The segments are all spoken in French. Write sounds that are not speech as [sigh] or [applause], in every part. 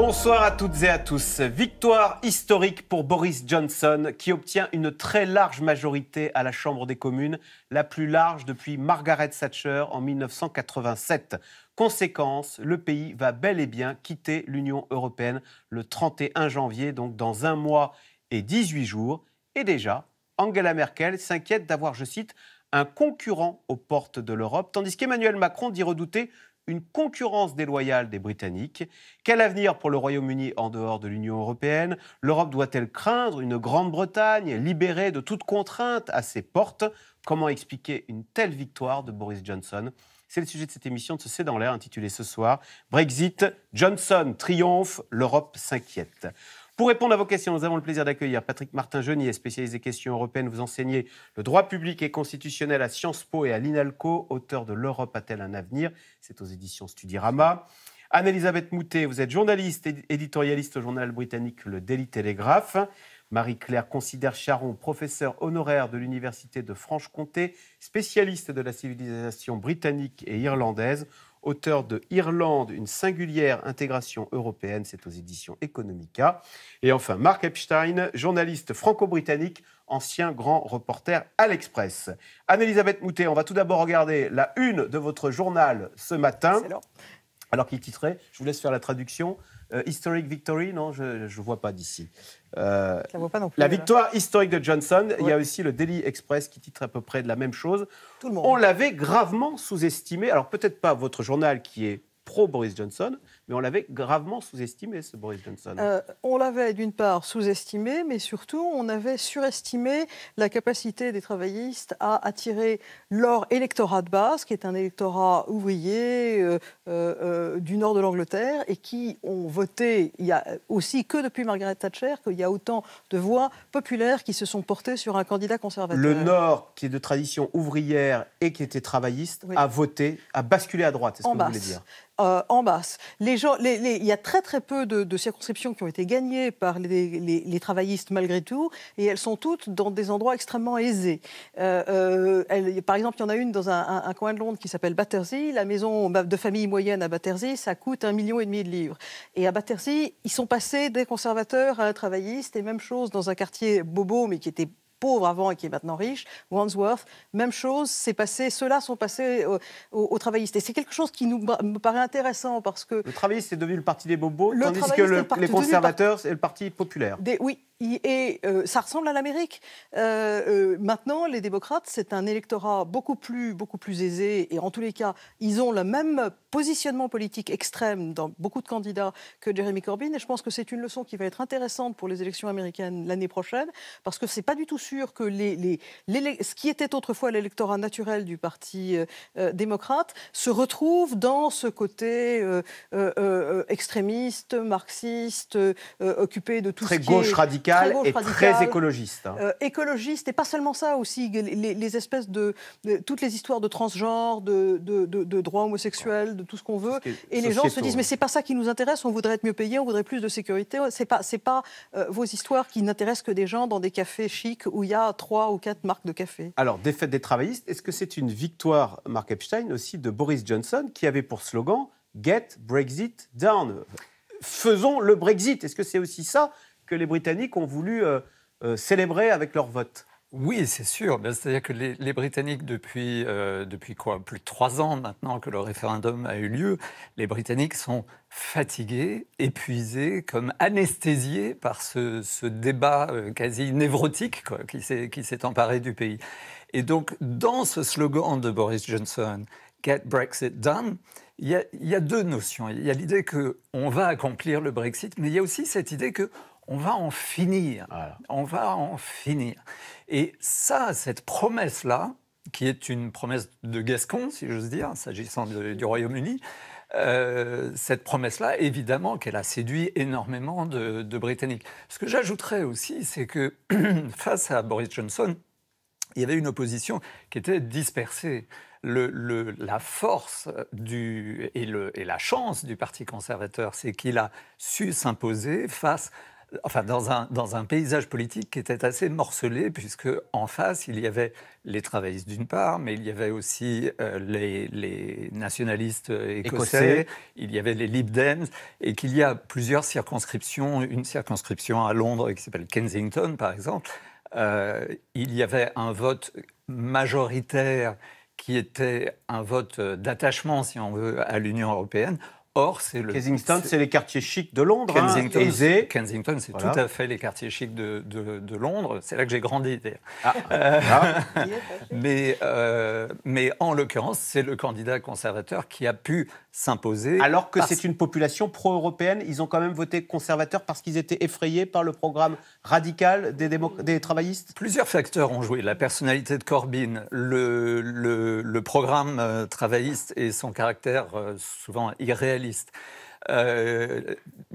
Bonsoir à toutes et à tous. Victoire historique pour Boris Johnson qui obtient une très large majorité à la Chambre des communes, la plus large depuis Margaret Thatcher en 1987. Conséquence, le pays va bel et bien quitter l'Union européenne le 31 janvier, donc dans un mois et 18 jours. Et déjà, Angela Merkel s'inquiète d'avoir, je cite, un concurrent aux portes de l'Europe, tandis qu'Emmanuel Macron dit redouter une concurrence déloyale des Britanniques Quel avenir pour le Royaume-Uni en dehors de l'Union européenne L'Europe doit-elle craindre une Grande-Bretagne libérée de toute contrainte à ses portes Comment expliquer une telle victoire de Boris Johnson c'est le sujet de cette émission de ce C'est dans l'air intitulée ce soir Brexit, Johnson triomphe, l'Europe s'inquiète. Pour répondre à vos questions, nous avons le plaisir d'accueillir Patrick martin jeunier spécialiste des questions européennes. Vous enseignez le droit public et constitutionnel à Sciences Po et à l'INALCO, auteur de L'Europe a-t-elle un avenir C'est aux éditions Studirama. Anne-Elisabeth Moutet, vous êtes journaliste et éditorialiste au journal britannique Le Daily Telegraph. Marie-Claire Considère charron professeure honoraire de l'Université de Franche-Comté, spécialiste de la civilisation britannique et irlandaise auteur de Irlande, une singulière intégration européenne, c'est aux éditions Economica. Et enfin, Mark Epstein, journaliste franco-britannique, ancien grand reporter à l'Express. Anne-Elisabeth Moutet, on va tout d'abord regarder la une de votre journal ce matin. Alors qu'il titrait, je vous laisse faire la traduction, euh, Historic Victory, non, je ne vois pas d'ici. Euh, la, euh, victoire historique de Johnson. Il y a aussi le Daily Express qui titre à peu près de la même chose. On l'avait gravement sous-estimé. Alors peut-être pas votre journal qui est pro Boris Johnson, mais on l'avait gravement sous-estimé, ce Boris Johnson. Euh, on l'avait d'une part sous-estimé, mais surtout on avait surestimé la capacité des travaillistes à attirer leur électorat de base, qui est un électorat ouvrier euh, euh, du nord de l'Angleterre, et qui ont voté, il y a aussi que depuis Margaret Thatcher, qu'il y a autant de voix populaires qui se sont portées sur un candidat conservateur. Le nord, qui est de tradition ouvrière et qui était travailliste, a voté, a basculé à droite, c'est ce que vous voulez dire. Euh, en masse. il y a très très peu de, circonscriptions qui ont été gagnées par les, travaillistes malgré tout, et elles sont toutes dans des endroits extrêmement aisés. Euh, euh, par exemple, il y en a une dans un, un coin de Londres qui s'appelle Battersea. La maison de famille moyenne à Battersea, ça coûte un million et demi de livres. Et à Battersea, ils sont passés des conservateurs à un travailliste, et même chose dans un quartier bobo, mais qui était pauvre avant et qui est maintenant riche, Wandsworth, même chose, s'est passé, ceux-là sont passés aux, au, travaillistes. Et c'est quelque chose qui nous me paraît intéressant parce que... Le travailliste est devenu le parti des bobos, tandis que les conservateurs, c'est le parti populaire. oui, et euh, ça ressemble à l'Amérique. Euh, euh, maintenant, les démocrates, c'est un électorat beaucoup plus, beaucoup plus aisé. Et en tous les cas, ils ont le même positionnement politique extrême dans beaucoup de candidats que Jeremy Corbyn. Et je pense que c'est une leçon qui va être intéressante pour les élections américaines l'année prochaine, parce que c'est pas du tout sûr que les, les, ce qui était autrefois l'électorat naturel du Parti démocrate se retrouve dans ce côté extrémiste, marxiste, occupé de tout Très ce qui gauche est... radical très écologiste. Hein. Euh, écologiste, et pas seulement ça aussi, les, espèces de, toutes les histoires de transgenres, de, de, droits homosexuels, de tout ce qu'on veut. et les gens se disent, mais c'est pas ça qui nous intéresse, on voudrait être mieux payé, on voudrait plus de sécurité. C'est pas, c'est pas euh, vos histoires qui n'intéressent que des gens dans des cafés chics où il y a trois ou quatre marques de café. Alors, défaite des travaillistes, est-ce que c'est une victoire, Mark Epstein, aussi de Boris Johnson, qui avait pour slogan Get Brexit Down faisons le Brexit. Est-ce que c'est aussi ça que les Britanniques ont voulu euh, euh, célébrer avec leur vote. Oui, c'est sûr. Ben, c'est-à-dire que les, Britanniques, depuis, euh, depuis quoi Plus de trois ans maintenant que le référendum a eu lieu, les Britanniques sont fatigués, épuisés, comme anesthésiés par ce, ce débat quasi névrotique quoi, qui s'est emparé du pays. Et donc, dans ce slogan de Boris Johnson, Get Brexit Done, il y, a, il y a deux notions. Il y a l'idée qu'on va accomplir le Brexit, mais il y a aussi cette idée que on va en finir. On va en finir. Et ça, cette promesse-là, qui est une promesse de Gascon, si j'ose dire, s'agissant du Royaume-Uni, euh, cette promesse-là, évidemment qu'elle a séduit énormément de, Britanniques. Ce que j'ajouterais aussi, c'est que [clears throat] face à Boris Johnson, il y avait une opposition qui était dispersée. la force et, et la chance du Parti conservateur, c'est qu'il a su s'imposer face enfin dans un, paysage politique qui était assez morcelé, puisque en face, il y avait les travaillistes d'une part, mais il y avait aussi euh, les, nationalistes euh, écossais, il y avait les Lib Dems, et qu'il y a plusieurs circonscriptions, une circonscription à Londres qui s'appelle Kensington, par exemple. Euh, il y avait un vote majoritaire qui était un vote d'attachement, si on veut, à l'Union européenne c'est le. Kensington, c'est les quartiers chics de Londres. Hein, Kensington, c'est tout à fait les quartiers chics de, Londres. C'est là que j'ai grandi. Ah, euh, [laughs] mais, euh, mais en l'occurrence, c'est le candidat conservateur qui a pu s'imposer. Alors que c'est une population pro-européenne, ils ont quand même voté conservateur parce qu'ils étaient effrayés par le programme radical des, des travaillistes Plusieurs facteurs ont joué. La personnalité de Corbyn, le, le, le programme euh, travailliste et son caractère souvent irréaliste euh,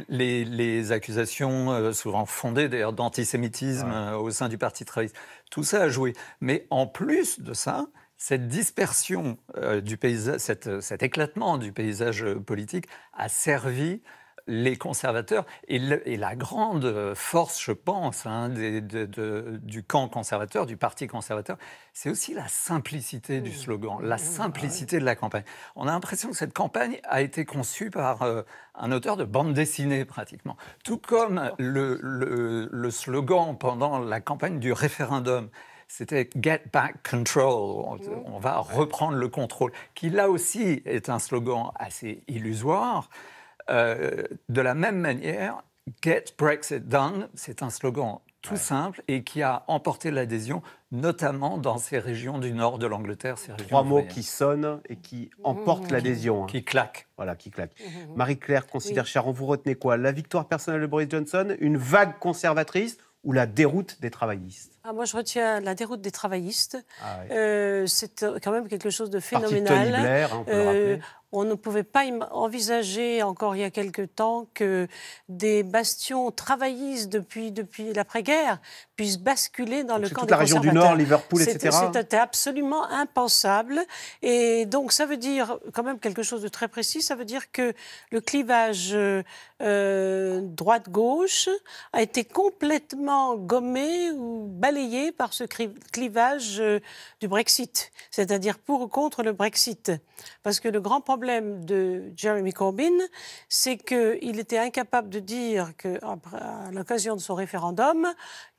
les, accusations, euh, souvent fondées d'antisémitisme euh, au sein du parti travailliste, tout ça a joué. Mais en plus de ça, cette dispersion du paysage, cet éclatement du paysage politique a servi les conservateurs, et, la grande euh, force, je pense, hein, du camp conservateur, du parti conservateur, c'est aussi la simplicité du mmh. slogan, mmh, la mmh, bah simplicité de la campagne. On a l'impression que cette campagne a été conçue par euh, un auteur de bande dessinée, pratiquement. Tout comme le slogan pendant la campagne du référendum c'était Get Back Control, on va reprendre le contrôle, qui là aussi est un slogan assez illusoire, euh, de la même manière, Get Brexit Done, c'est un slogan tout simple et qui a emporté l'adhésion, notamment dans ces régions du nord de l'Angleterre. Trois mots qui sonnent et qui mmh. emportent l'adhésion. Hein. Qui, claque, claquent. Voilà, qui claque. Mmh, mmh, Marie-Claire considère Sharon, vous retenez quoi La victoire personnelle de Boris Johnson, une vague conservatrice ou la déroute des travaillistes ah, Moi, je retiens la déroute des travaillistes. Ah euh, c'est euh, quand même quelque chose de phénoménal. Parti Tony Blair, hein, on peut le rappeler. On ne pouvait pas envisager encore il y a quelque temps que des bastions travaillistes depuis, depuis l'après-guerre puissent basculer dans le camp toute des la région du Nord, Liverpool, etc. C'était absolument impensable. Et donc ça veut dire quand même quelque chose de très précis. Ça veut dire que le clivage euh, droite-gauche a été complètement gommé ou balayé par ce clivage euh, du Brexit, c'est-à-dire pour ou contre le Brexit. Parce que le grand problème problème de Jeremy Corbyn, c'est qu'il était incapable de dire que, l'occasion de son référendum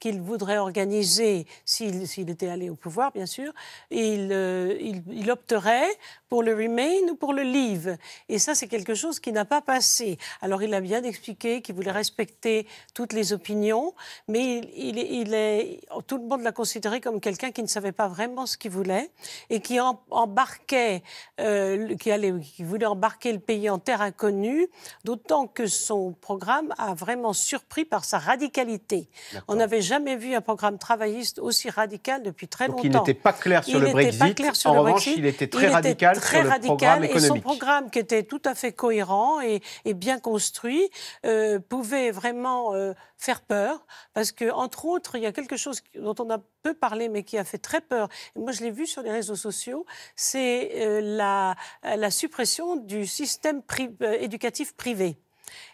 qu'il voudrait organiser, s'il, était allé au pouvoir, bien sûr, euh, il, il, opterait pour le Remain ou pour le Leave. Et ça, c'est quelque chose qui n'a pas passé. Alors, il a bien expliqué qu'il voulait respecter toutes les opinions, mais il, est, tout le monde l'a considéré comme quelqu'un qui ne savait pas vraiment ce qu'il voulait et qui embarquait, euh, qui allait qui voulait embarquer le pays en terre inconnue, d'autant que son programme a vraiment surpris par sa radicalité. On n'avait jamais vu un programme travailliste aussi radical depuis très longtemps. Il n'était pas clair sur le Brexit. en revanche, il était très radical sur le programme économique. Et son programme, qui était tout à fait cohérent et, bien construit, euh, pouvait vraiment euh, faire peur, parce que entre autres, il y a quelque chose dont on a peu parler, mais qui a fait très peur. Et moi, je l'ai vu sur les réseaux sociaux. C'est euh, la, suppression du système euh, éducatif privé.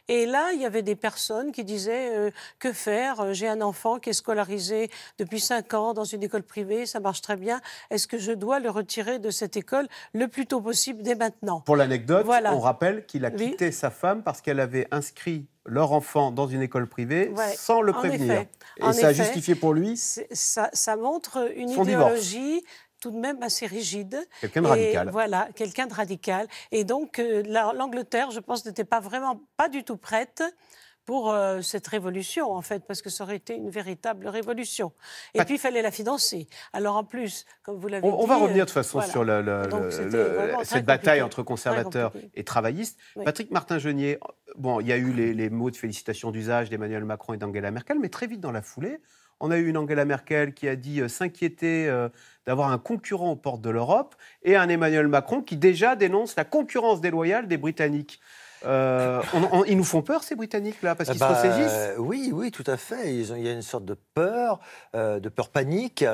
Et là, il y avait des personnes qui disaient euh, Que faire euh, J'ai un enfant qui est scolarisé depuis 5 ans dans une école privée, ça marche très bien. Est-ce que je dois le retirer de cette école le plus tôt possible dès maintenant Pour l'anecdote, on rappelle qu'il a quitté sa femme parce qu'elle avait inscrit leur enfant dans une école privée sans le prévenir. et ça a justifié pour lui. Ça, montre une idéologie tout de même assez rigide. Quelqu'un de radical. Voilà, quelqu'un de radical. Et donc, euh, l'Angleterre, je pense, n'était pas vraiment, pas du tout prête pour euh, cette révolution, en fait, parce que ça aurait été une véritable révolution. Et puis, il fallait la financer. Alors, en plus, comme vous l'avez dit... On va revenir de toute façon sur cette bataille entre conservateurs et travaillistes. Patrick Martin-Genier, euh, bon, il y a eu les, les mots de félicitations d'usage d'Emmanuel Macron et d'Angela Merkel, mais très vite dans la foulée, on a eu une Angela Merkel qui a dit euh, s'inquiéter euh, d'avoir un concurrent aux portes de l'Europe et un Emmanuel Macron qui déjà dénonce la concurrence déloyale des Britanniques. Euh, ils nous font peur, ces Britanniques, là, parce eh qu'ils se ben, ressaisissent euh, Oui, oui, tout à fait. il y a une sorte de peur, euh, de peur panique,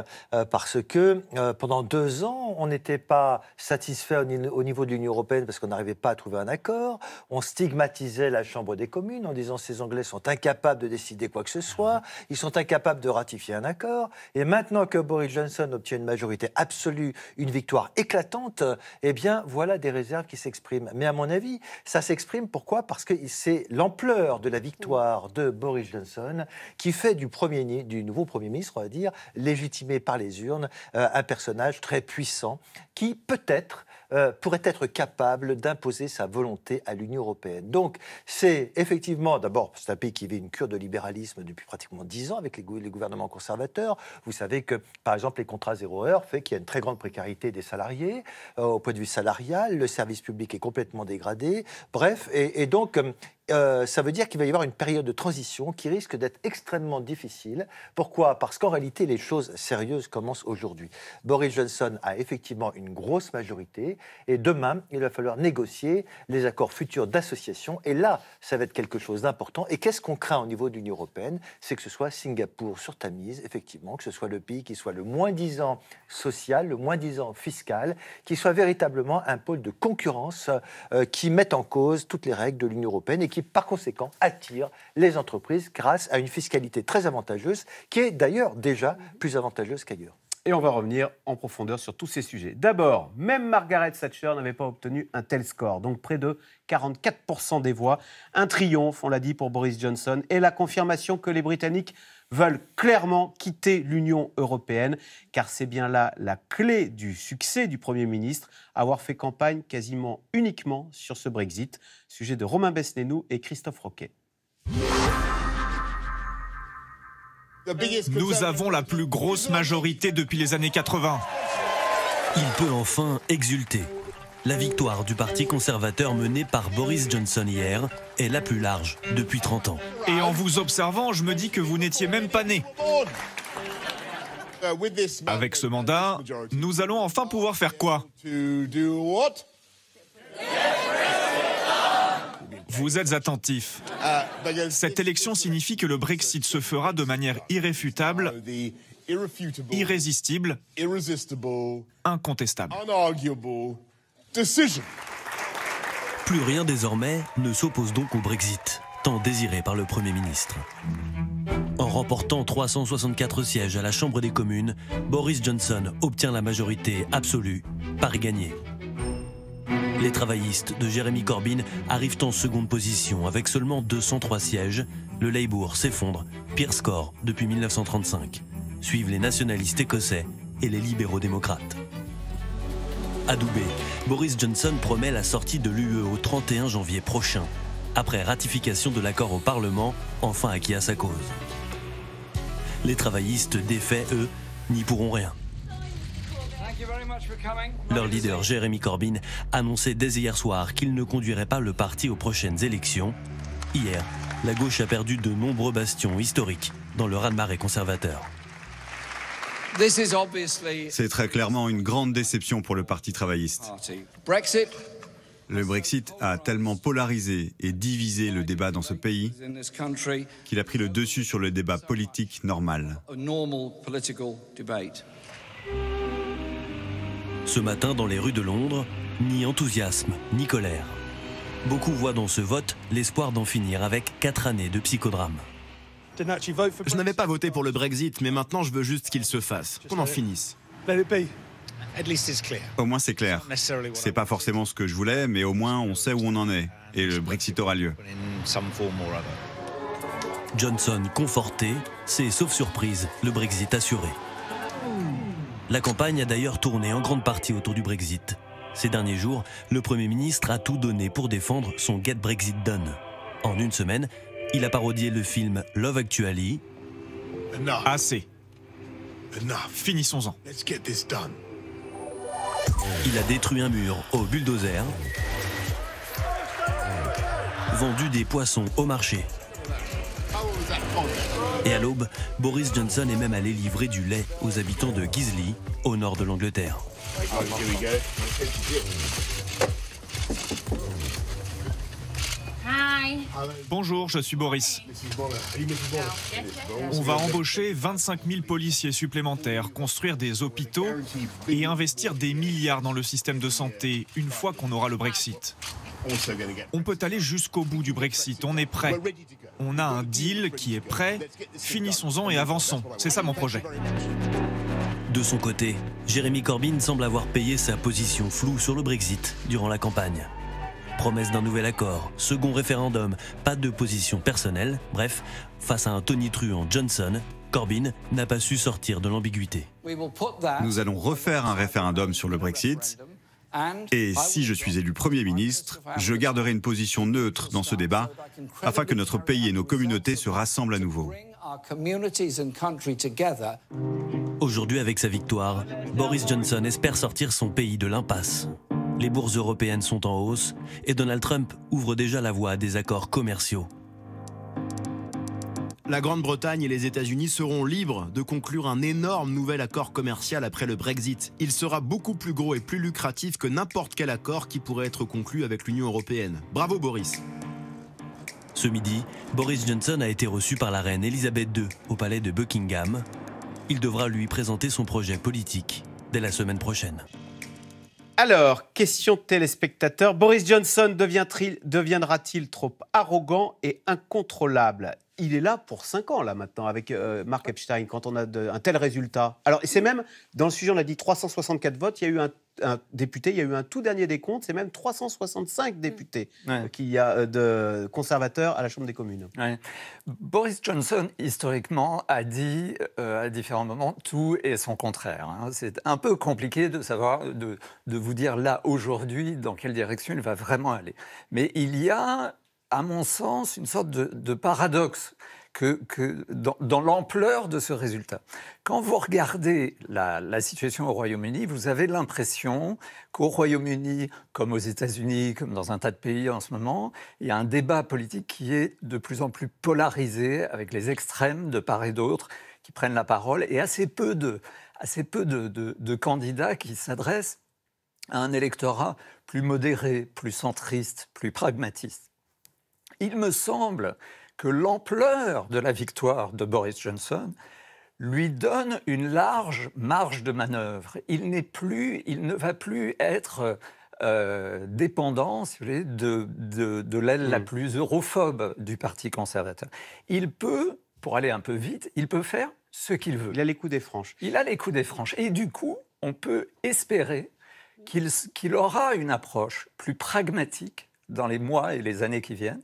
parce que pendant deux ans, on n'était pas satisfait au, niveau de l'Union européenne parce qu'on n'arrivait pas à trouver un accord. On stigmatisait la Chambre des communes en disant ces Anglais sont incapables de décider quoi que ce soit, ils sont incapables de ratifier un accord. Et maintenant que Boris Johnson obtient une majorité absolue, une victoire éclatante, eh bien, voilà des réserves qui s'expriment. Mais à mon avis, ça s'exprime pourquoi Parce que c'est l'ampleur de la victoire de Boris Johnson qui fait du, premier, du nouveau Premier ministre, on va dire, légitimé par les urnes, euh, un personnage très puissant qui peut-être euh, pourrait être capable d'imposer sa volonté à l'Union européenne. Donc c'est effectivement, d'abord, c'est un pays qui vit une cure de libéralisme depuis pratiquement dix ans avec les, gouvernements conservateurs. Vous savez que, par exemple, les contrats zéro heure fait qu'il y a une très grande précarité des salariés euh, au point de vue salarial, le service public est complètement dégradé, bref, et donc euh, euh, ça veut dire qu'il va y avoir une période de transition qui risque d'être extrêmement difficile. Pourquoi Parce qu'en réalité, les choses sérieuses commencent aujourd'hui. Boris Johnson a effectivement une grosse majorité et demain, il va falloir négocier les accords futurs d'association. Et là, ça va être quelque chose d'important. Et qu'est-ce qu'on craint au niveau de l'Union européenne C'est que ce soit Singapour sur Tamise, effectivement, que ce soit le pays qui soit le moins disant social, le moins disant fiscal, qui soit véritablement un pôle de concurrence euh, qui mette en cause toutes les règles de l'Union européenne et qui qui, par conséquent, attire les entreprises grâce à une fiscalité très avantageuse, qui est d'ailleurs déjà mhm. plus avantageuse qu'ailleurs. Et on va revenir en profondeur sur tous ces sujets. D'abord, même Margaret Thatcher n'avait pas obtenu un tel score, donc près de 44% des voix. Un triomphe, on l'a dit, pour Boris Johnson, et la confirmation que les Britanniques veulent clairement quitter l'Union européenne, car c'est bien là la clé du succès du Premier ministre, avoir fait campagne quasiment uniquement sur ce Brexit. Sujet de Romain Besnénou et Christophe Roquet. Nous avons la plus grosse majorité depuis les années 80. Il peut enfin exulter. La victoire du Parti conservateur menée par Boris Johnson hier est la plus large depuis 30 ans. Et en vous observant, je me dis que vous n'étiez même pas né. Avec ce mandat, nous allons enfin pouvoir faire quoi vous êtes attentif. Cette élection signifie que le Brexit se fera de manière irréfutable, irrésistible, incontestable. Plus rien désormais ne s'oppose donc au Brexit, tant désiré par le Premier ministre. En remportant 364 sièges à la Chambre des communes, Boris Johnson obtient la majorité absolue, par gagné. Les travaillistes de Jeremy Corbyn arrivent en seconde position avec seulement 203 sièges. Le Labour s'effondre, pire score depuis 1935. Suivent les nationalistes écossais et les libéraux démocrates adoubé. Boris Johnson promet la sortie de l'UE au 31 janvier prochain, après ratification de l'accord au Parlement, enfin acquis à sa cause. Les travaillistes défaits, eux, n'y pourront rien. Leur leader Jeremy Corbyn annonçait dès hier soir qu'il ne conduirait pas le parti aux prochaines élections. Hier, la gauche a perdu de nombreux bastions historiques dans le raz de conservateur. C'est très clairement une grande déception pour le Parti travailliste. Le Brexit a tellement polarisé et divisé le débat dans ce pays qu'il a pris le dessus sur le débat politique normal. Ce matin, dans les rues de Londres, ni enthousiasme, ni colère. Beaucoup voient dans ce vote l'espoir d'en finir avec quatre années de psychodrame. Je n'avais pas voté pour le Brexit, mais maintenant je veux juste qu'il se fasse, qu'on en finisse. Au moins c'est clair. C'est pas forcément ce que je voulais, mais au moins on sait où on en est. Et le Brexit aura lieu. Johnson conforté, c'est sauf surprise, le Brexit assuré. La campagne a d'ailleurs tourné en grande partie autour du Brexit. Ces derniers jours, le Premier ministre a tout donné pour défendre son Get Brexit Done. En une semaine, il a parodié le film Love Actually. Assez. Finissons-en. Il a détruit un mur au bulldozer. Vendu des poissons au marché. Et à l'aube, Boris Johnson est même allé livrer du lait aux habitants de Gisley, au nord de l'Angleterre. Oh, Bonjour, je suis Boris. On va embaucher 25 000 policiers supplémentaires, construire des hôpitaux et investir des milliards dans le système de santé une fois qu'on aura le Brexit. On peut aller jusqu'au bout du Brexit, on est prêt. On a un deal qui est prêt, finissons-en et avançons. C'est ça mon projet. De son côté, Jérémy Corbyn semble avoir payé sa position floue sur le Brexit durant la campagne promesse d'un nouvel accord, second référendum, pas de position personnelle, bref, face à un Tony truant Johnson, Corbyn n'a pas su sortir de l'ambiguïté. Nous allons refaire un référendum sur le Brexit. Et si je suis élu Premier ministre, je garderai une position neutre dans ce débat afin que notre pays et nos communautés se rassemblent à nouveau. Aujourd'hui, avec sa victoire, Boris Johnson espère sortir son pays de l'impasse. Les bourses européennes sont en hausse et Donald Trump ouvre déjà la voie à des accords commerciaux. La Grande-Bretagne et les États-Unis seront libres de conclure un énorme nouvel accord commercial après le Brexit. Il sera beaucoup plus gros et plus lucratif que n'importe quel accord qui pourrait être conclu avec l'Union européenne. Bravo Boris. Ce midi, Boris Johnson a été reçu par la reine Elisabeth II au palais de Buckingham. Il devra lui présenter son projet politique dès la semaine prochaine. Alors, question téléspectateur. Boris Johnson deviendra-t-il trop arrogant et incontrôlable il est là pour 5 ans, là, maintenant, avec euh, Mark Epstein, quand on a un tel résultat. Alors, c'est même, dans le sujet, on a dit 364 votes, il y a eu un, député, il y a eu un tout dernier décompte, c'est même 365 mmh. députés euh, qu'il y a euh, de conservateurs à la Chambre des communes. Boris Johnson, historiquement, a dit à différents moments tout et son contraire. Hein. C'est un peu compliqué de savoir, de, de vous dire là, aujourd'hui, dans quelle direction il va vraiment aller. Mais il y a à mon sens, une sorte de, paradoxe que, dans, l'ampleur de ce résultat. Quand vous regardez la, situation au Royaume-Uni, vous avez l'impression qu'au Royaume-Uni, comme aux États-Unis, comme dans un tas de pays en ce moment, il y a un débat politique qui est de plus en plus polarisé avec les extrêmes de part et d'autre qui prennent la parole et assez peu de candidats qui s'adressent à un électorat plus modéré, plus centriste, plus pragmatiste. Il me semble que l'ampleur de la victoire de Boris Johnson lui donne une large marge de manœuvre. Il n'est il ne va plus être euh, dépendant, de, l'aile la mm. plus europhobe du Parti conservateur. Il peut, pour aller un peu vite, il peut faire ce qu'il veut. Il a les coups des franches. Il a les coups des franches. Et du coup, on peut espérer qu'il aura une approche plus pragmatique dans les mois et les années qui viennent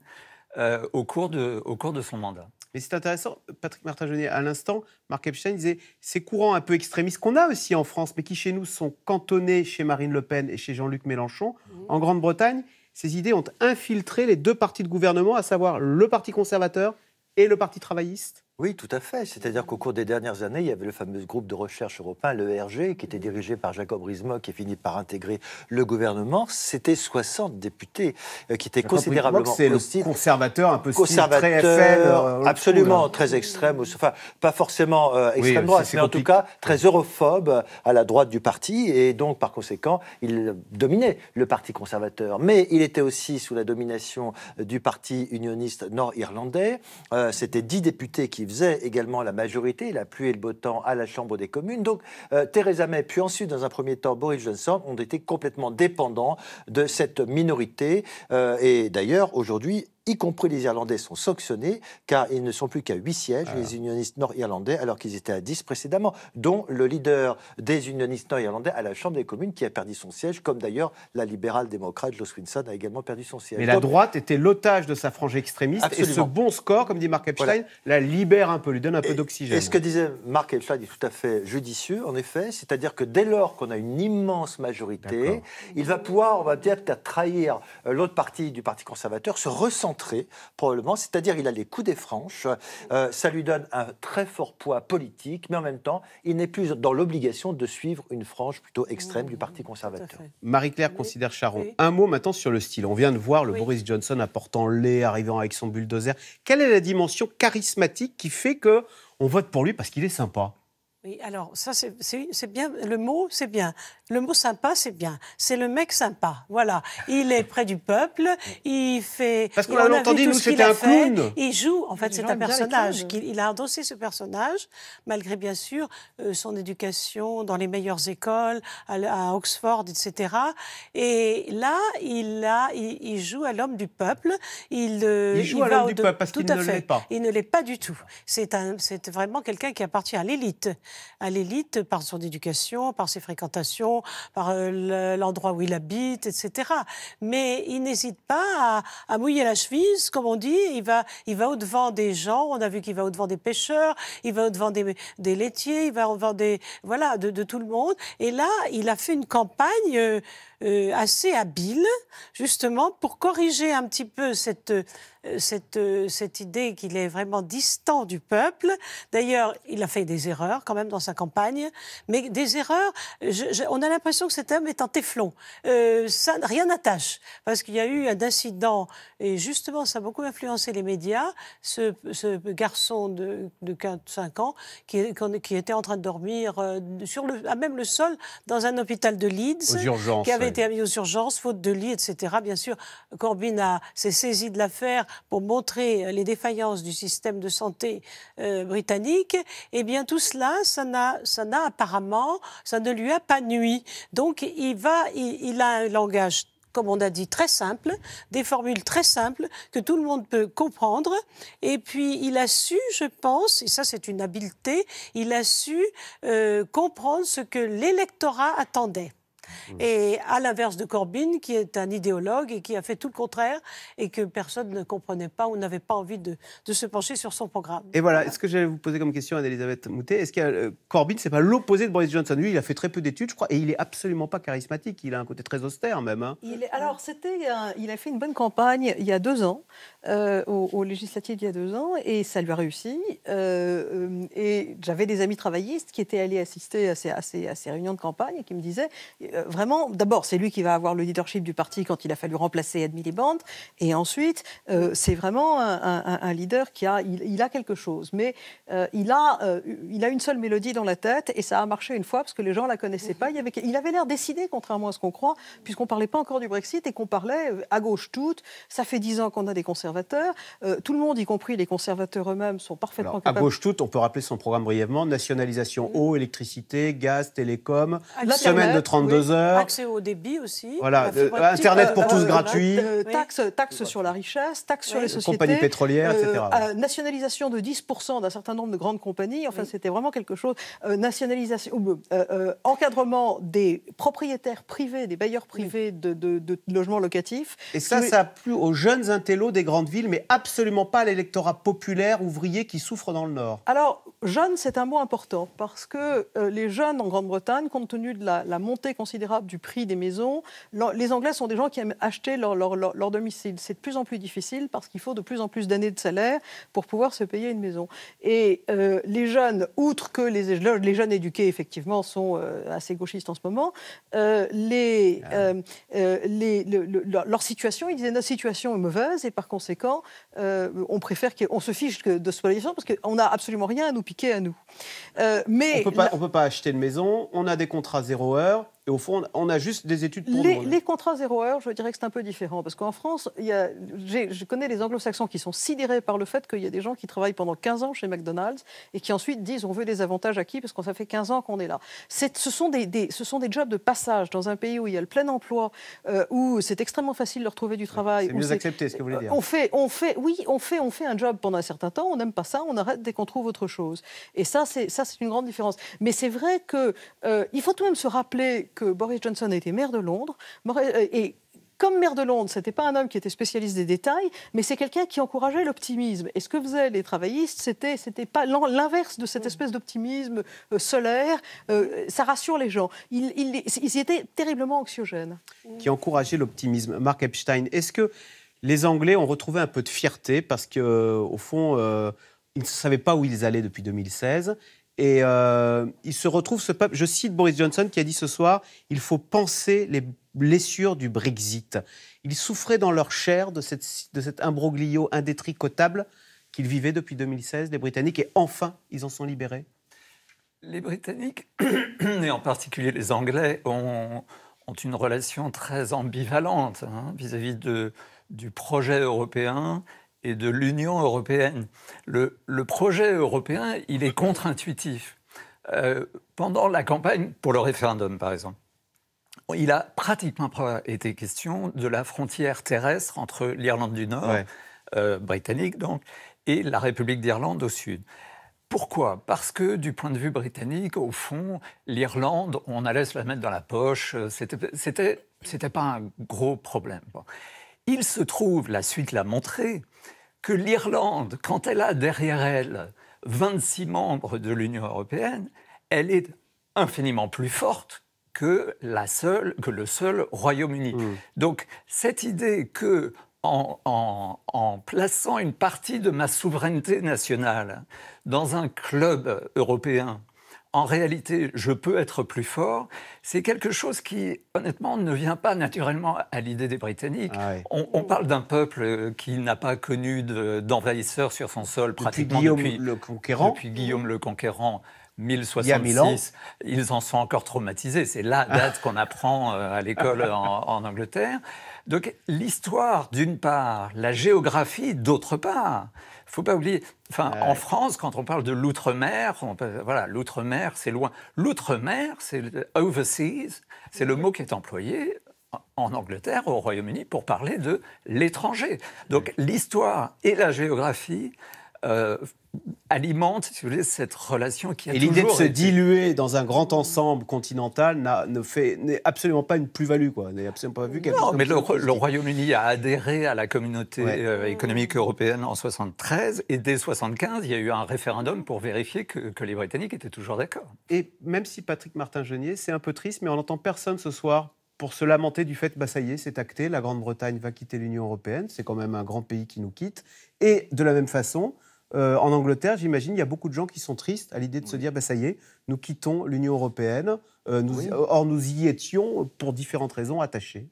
euh, au, cours de, au cours de son mandat. Mais c'est intéressant, Patrick Martin-Jeunet, à l'instant, Marc Epstein disait ces courants un peu extrémistes qu'on a aussi en France, mais qui chez nous sont cantonnés chez Marine Le Pen et chez Jean-Luc Mélenchon, mmh. en Grande-Bretagne, ces idées ont infiltré les deux partis de gouvernement, à savoir le Parti conservateur et le Parti travailliste oui, tout à fait. C'est-à-dire qu'au cours des dernières années, il y avait le fameux groupe de recherche européen, le e RG, qui était dirigé par Jacob rees qui qui fini par intégrer le gouvernement. C'était 60 députés euh, qui étaient considérablement conservateurs, conservateur, un peu très euh, absolument très extrême, enfin pas forcément euh, extrême droite, mais en tout cas très europhobe à la droite du parti, et donc par conséquent, il dominait le parti conservateur. Mais il était aussi sous la domination du parti unioniste nord-irlandais. C'était 10 députés qui également la majorité, la pluie et le beau temps à la Chambre des communes. Donc euh, Theresa May, puis ensuite dans un premier temps Boris Johnson, ont été complètement dépendants de cette minorité. Euh, et d'ailleurs, aujourd'hui, y compris les Irlandais, sont sanctionnés car ils ne sont plus qu'à 8 sièges, les unionistes nord-irlandais, alors qu'ils étaient à 10 précédemment, dont le leader des unionistes nord-irlandais à la Chambre des communes qui a perdu son siège, comme d'ailleurs la libérale-démocrate Joss Winson a également perdu son siège. Mais la droite était l'otage de sa frange extrémiste et ce bon score, comme dit Mark Epstein, la libère un peu, lui donne un peu d'oxygène. Et ce que disait Mark Epstein est tout à fait judicieux, en effet, c'est-à-dire que dès lors qu'on a une immense majorité, il va pouvoir, on va dire, trahir euh, l'autre partie du Parti conservateur, se ressentir probablement, c'est-à-dire il a les coups des franches, euh, ça lui donne un très fort poids politique, mais en même temps, il n'est plus dans l'obligation de suivre une frange plutôt extrême du Parti mmh, conservateur. Marie-Claire considère Charon. Un mot maintenant sur le style. On vient de voir le Boris Johnson apportant lait, arrivant avec son bulldozer. Quelle est la dimension charismatique qui fait que on vote pour lui parce qu'il est sympa oui, alors ça c'est bien, le mot c'est bien, le mot sympa c'est bien, c'est le mec sympa, voilà. Il est près du peuple, [laughs] il fait... Parce qu'on l'a entendu, nous c'était un clown Il joue, en fait c'est un personnage, il, a endossé ce personnage, malgré bien sûr euh, son éducation dans les meilleures écoles, à, Oxford, etc. Et là, il, a, il, joue à l'homme du peuple. Il, euh, joue à l'homme du peuple parce qu'il ne l'est pas. Il ne l'est pas du tout. C'est vraiment quelqu'un qui appartient à l'élite à l'élite par son éducation, par ses fréquentations, par euh, l'endroit où il habite, etc. Mais il n'hésite pas à, mouiller la cheville, comme on dit. Il va, il va au-devant des gens. On a vu qu'il va au-devant des pêcheurs, il va au-devant des, laitiers, il va au-devant des, voilà, de, tout le monde. Et là, il a fait une campagne. Euh, euh, assez habile, justement, pour corriger un petit peu cette, euh, cette, euh, cette idée qu'il est vraiment distant du peuple. D'ailleurs, il a fait des erreurs quand même dans sa campagne, mais des erreurs, on a l'impression que cet homme est en téflon. ça, rien n'attache, parce qu'il y a eu un incident, et justement, ça a beaucoup influencé les médias, ce, garçon de, de 5 ans qui, qui, était en train de dormir sur le, à même le sol dans un hôpital de Leeds, qui avait été mis aux urgences, faute de lit, etc. Bien sûr, Corbyn s'est saisi de l'affaire pour montrer euh, les défaillances du système de santé euh, britannique. Eh bien, tout cela, ça n'a apparemment, ça ne lui a pas nui. Donc, il, va, il, a un langage comme on a dit, très simple, des formules très simples que tout le monde peut comprendre. Et puis, il a su, je pense, et ça c'est une habileté, il a su euh, comprendre ce que l'électorat attendait. Mm. Et à l'inverse de Corbyn, qui est un idéologue et qui a fait tout le contraire et que personne ne comprenait pas ou n'avait pas envie de, se pencher sur son programme. Et voilà, ce que j'allais vous poser comme question, à elisabeth Moutet, est-ce que euh, Corbin, Corbyn, c'est pas l'opposé de Boris Johnson Lui, il a fait très peu d'études, je crois, et il est absolument pas charismatique. Il a un côté très austère, même. Hein. alors, c'était, euh, il a fait une bonne campagne il y a deux ans. Euh, au aux, législatives il y a deux ans et ça lui a réussi. Euh, euh, et j'avais des amis travaillistes qui étaient allés assister à ces, réunions de campagne et qui me disaient vraiment, d'abord, c'est lui qui va avoir le leadership du parti quand il a fallu remplacer Ed Miliband. Et ensuite, c'est vraiment un, leader qui a, il, a quelque chose. Mais il, a, il a une seule mélodie dans la tête et ça a marché une fois parce que les gens ne la connaissaient pas. Il avait, il avait l'air décidé, contrairement à ce qu'on croit, puisqu'on ne parlait pas encore du Brexit et qu'on parlait à gauche toute. Ça fait dix ans qu'on a des concerts conservateurs. Euh, tout le monde, y compris les conservateurs eux-mêmes, sont parfaitement À gauche toute, on peut rappeler son programme brièvement nationalisation eau, électricité, gaz, télécom, semaine de 32 heures. Accès au débit aussi. Voilà, euh, Internet euh, pour tous gratuit. taxe taxe sur la richesse, taxe sur les sociétés. Compagnies pétrolières, etc. nationalisation de 10% d'un certain nombre de grandes compagnies. Enfin, c'était vraiment quelque chose. nationalisation, encadrement des propriétaires privés, des bailleurs privés de, logements locatifs. Et ça, ça a plu aux jeunes intellos des grandes ville mais absolument pas l'électorat populaire ouvrier qui souffre dans le Nord. Jeunes, c'est un mot important parce que euh, les jeunes en Grande-Bretagne, compte tenu de la, montée considérable du prix des maisons, les Anglais sont des gens qui aiment acheter leur, domicile. C'est de plus en plus difficile parce qu'il faut de plus en plus d'années de salaire pour pouvoir se payer une maison. Et euh, les jeunes, outre que les, les jeunes éduqués, effectivement, sont euh, assez gauchistes en ce moment, les, ah les, leur situation, ils disaient notre situation est mauvaise et par conséquent, on préfère qu'on se fiche de disent parce qu'on n'a absolument rien à nous piquer à nous. Euh, mais on peut pas, peut pas acheter de maison, on a des contrats zéro heure, et au fond, on a juste des études pour les, Les contrats zéro heure, je dirais que c'est un peu différent. Parce qu'en France, il y je connais les anglo-saxons qui sont sidérés par le fait qu'il y a des gens qui travaillent pendant 15 ans chez McDonald's et qui ensuite disent on veut des avantages acquis parce qu'on ça fait 15 ans qu'on est là. ce, sont des, jobs de passage dans un pays où il y a le plein emploi, euh, où c'est extrêmement facile de retrouver du travail. C'est mieux ce que vous voulez euh, dire. On fait, on fait, oui, on fait, on fait un job pendant un certain temps, on n'aime pas ça, on arrête dès qu'on trouve autre chose. Et ça, c'est une grande différence. Mais c'est vrai qu'il euh, faut tout de même se rappeler que Boris Johnson était maire de Londres euh, et comme maire de Londres, ce n'était pas un homme qui était spécialiste des détails, mais c'est quelqu'un qui encourageait l'optimisme. Et ce que faisaient les travaillistes, c'était, c'était pas l'inverse de cette mm. espèce d'optimisme euh, solaire. Euh, ça rassure les gens. Ils, il, étaient terriblement anxiogènes. Qui encourageait l'optimisme. Mark Epstein, est-ce que les Anglais ont retrouvé un peu de fierté parce qu'au fond, ils ne savaient pas où ils allaient depuis 2016 et euh, il se retrouve ce peuple. Je cite Boris Johnson qui a dit ce soir il faut penser les blessures du Brexit. Ils souffraient dans leur chair de, cet imbroglio indétricotable qu'ils vivaient depuis 2016, les Britanniques, et enfin, ils en sont libérés Les Britanniques, [clears throat] et en particulier les Anglais, ont, une relation très ambivalente vis à -vis du projet européen et de l'Union européenne. Le, projet européen, il est contre-intuitif. Euh, pendant la campagne pour le référendum, par exemple, il a pratiquement pas été question de la frontière terrestre entre l'Irlande du Nord, euh, britannique donc, et la République d'Irlande au sud. Pourquoi Parce que du point de vue britannique, au fond, l'Irlande, on allait se la mettre dans la poche, euh, c'était pas un gros problème. Il se trouve, la suite l'a montré, que l'Irlande, quand elle a derrière elle 26 membres de l'Union européenne, elle est infiniment plus forte que, le seul Royaume-Uni. Hmm. Donc cette idée que en, plaçant une partie de ma souveraineté nationale dans un club européen en réalité, je peux être plus fort, c'est quelque chose qui, honnêtement, ne vient pas naturellement à l'idée des Britanniques. Ah on, parle d'un peuple euh, qui n'a pas connu d'envahisseurs sur son sol pratiquement depuis Guillaume le Conquérant. Depuis Guillaume le Conquérant. 1066, ils en sont encore traumatisés. C'est la ah. date qu'on apprend euh, à l'école [laughs] en, Angleterre. Donc l'histoire d'une part, la géographie d'autre part faut pas oublier. Enfin, en France, quand on parle de l'outre-mer, voilà, l'outre-mer, c'est loin. L'outre-mer, c'est overseas, c'est le mot qui est employé en Angleterre, au Royaume-Uni, pour parler de l'étranger. Donc l'histoire et la géographie euh, alimente cette relation qui a Et l'idée de se diluer dans un grand ensemble continental ne fait n'est absolument pas une plus-value quoi, n'est absolument pas vu Non, mais le, Royaume-Uni a adhéré à la communauté euh, économique européenne en 73 et dès 75, il y a eu un référendum pour vérifier que, les Britanniques étaient toujours d'accord. Et même si Patrick Martin-Genier, c'est un peu triste mais on n'entend personne ce soir pour se lamenter du fait, que bah, ça y est, c'est acté, la Grande-Bretagne va quitter l'Union européenne, c'est quand même un grand pays qui nous quitte. Et de la même façon, euh, en Angleterre, j'imagine, il y a beaucoup de gens qui sont tristes à l'idée de se dire, bah, ça y est, nous quittons l'Union européenne. Euh, or, nous y étions, pour différentes raisons, attachés.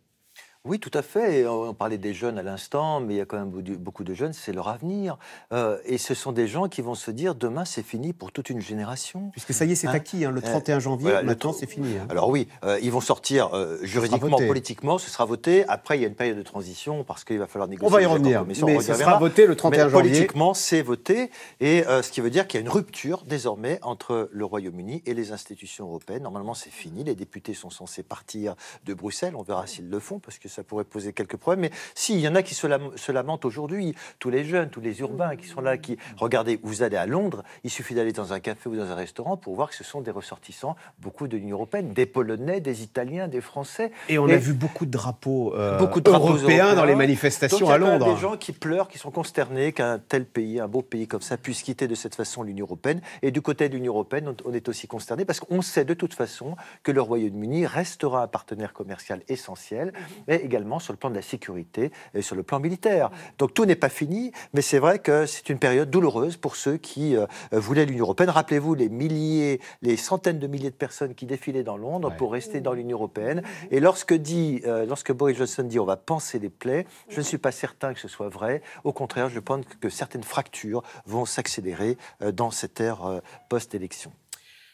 Oui, tout à fait. On parlait des jeunes à l'instant, mais il y a quand même beaucoup de jeunes, c'est leur avenir. Euh, et ce sont des gens qui vont se dire demain, c'est fini pour toute une génération. Puisque ça y est, c'est hein acquis. Hein, le 31 euh, janvier, le maintenant, c'est fini. Hein. Alors oui, euh, ils vont sortir juridiquement, politiquement, ce sera voté. Après, il y a une période de transition parce qu'il va falloir négocier. On va y revenir. Mais, ce sera voté le 31 janvier. Politiquement, c'est voté. Et ce qui veut dire qu'il y a une rupture désormais entre le Royaume-Uni et les institutions européennes. Normalement, c'est fini. Les députés sont censés partir de Bruxelles. On verra s'ils le font parce que ça pourrait poser quelques problèmes. Mais si, il y en a qui se, lamentent aujourd'hui, tous les jeunes, tous les urbains qui sont là, qui, regardez, vous allez à Londres, il suffit d'aller dans un café ou dans un restaurant pour voir que ce sont des ressortissants, beaucoup de l'Union européenne, des Polonais, des Italiens, des Français. Et on a vu beaucoup de drapeaux, euh, beaucoup européens, dans les manifestations à Londres. Il y a des gens qui pleurent, qui sont consternés qu'un tel pays, un beau pays comme ça, puisse quitter de cette façon l'Union européenne. Et du côté de l'Union européenne, on est aussi consterné parce qu'on sait de toute façon que le Royaume-Uni restera un partenaire commercial essentiel. Mhm. Mais également sur le plan de la sécurité et sur le plan militaire. Donc tout n'est pas fini, mais c'est vrai que c'est une période douloureuse pour ceux qui euh, voulaient l'Union européenne. Rappelez-vous les milliers, les centaines de milliers de personnes qui défilaient dans Londres pour rester dans l'Union européenne. Et lorsque, dit, euh, lorsque Boris Johnson dit on va penser des plaies, je ne suis pas certain que ce soit vrai. Au contraire, je pense que certaines fractures vont s'accélérer euh, dans cette ère post-élection.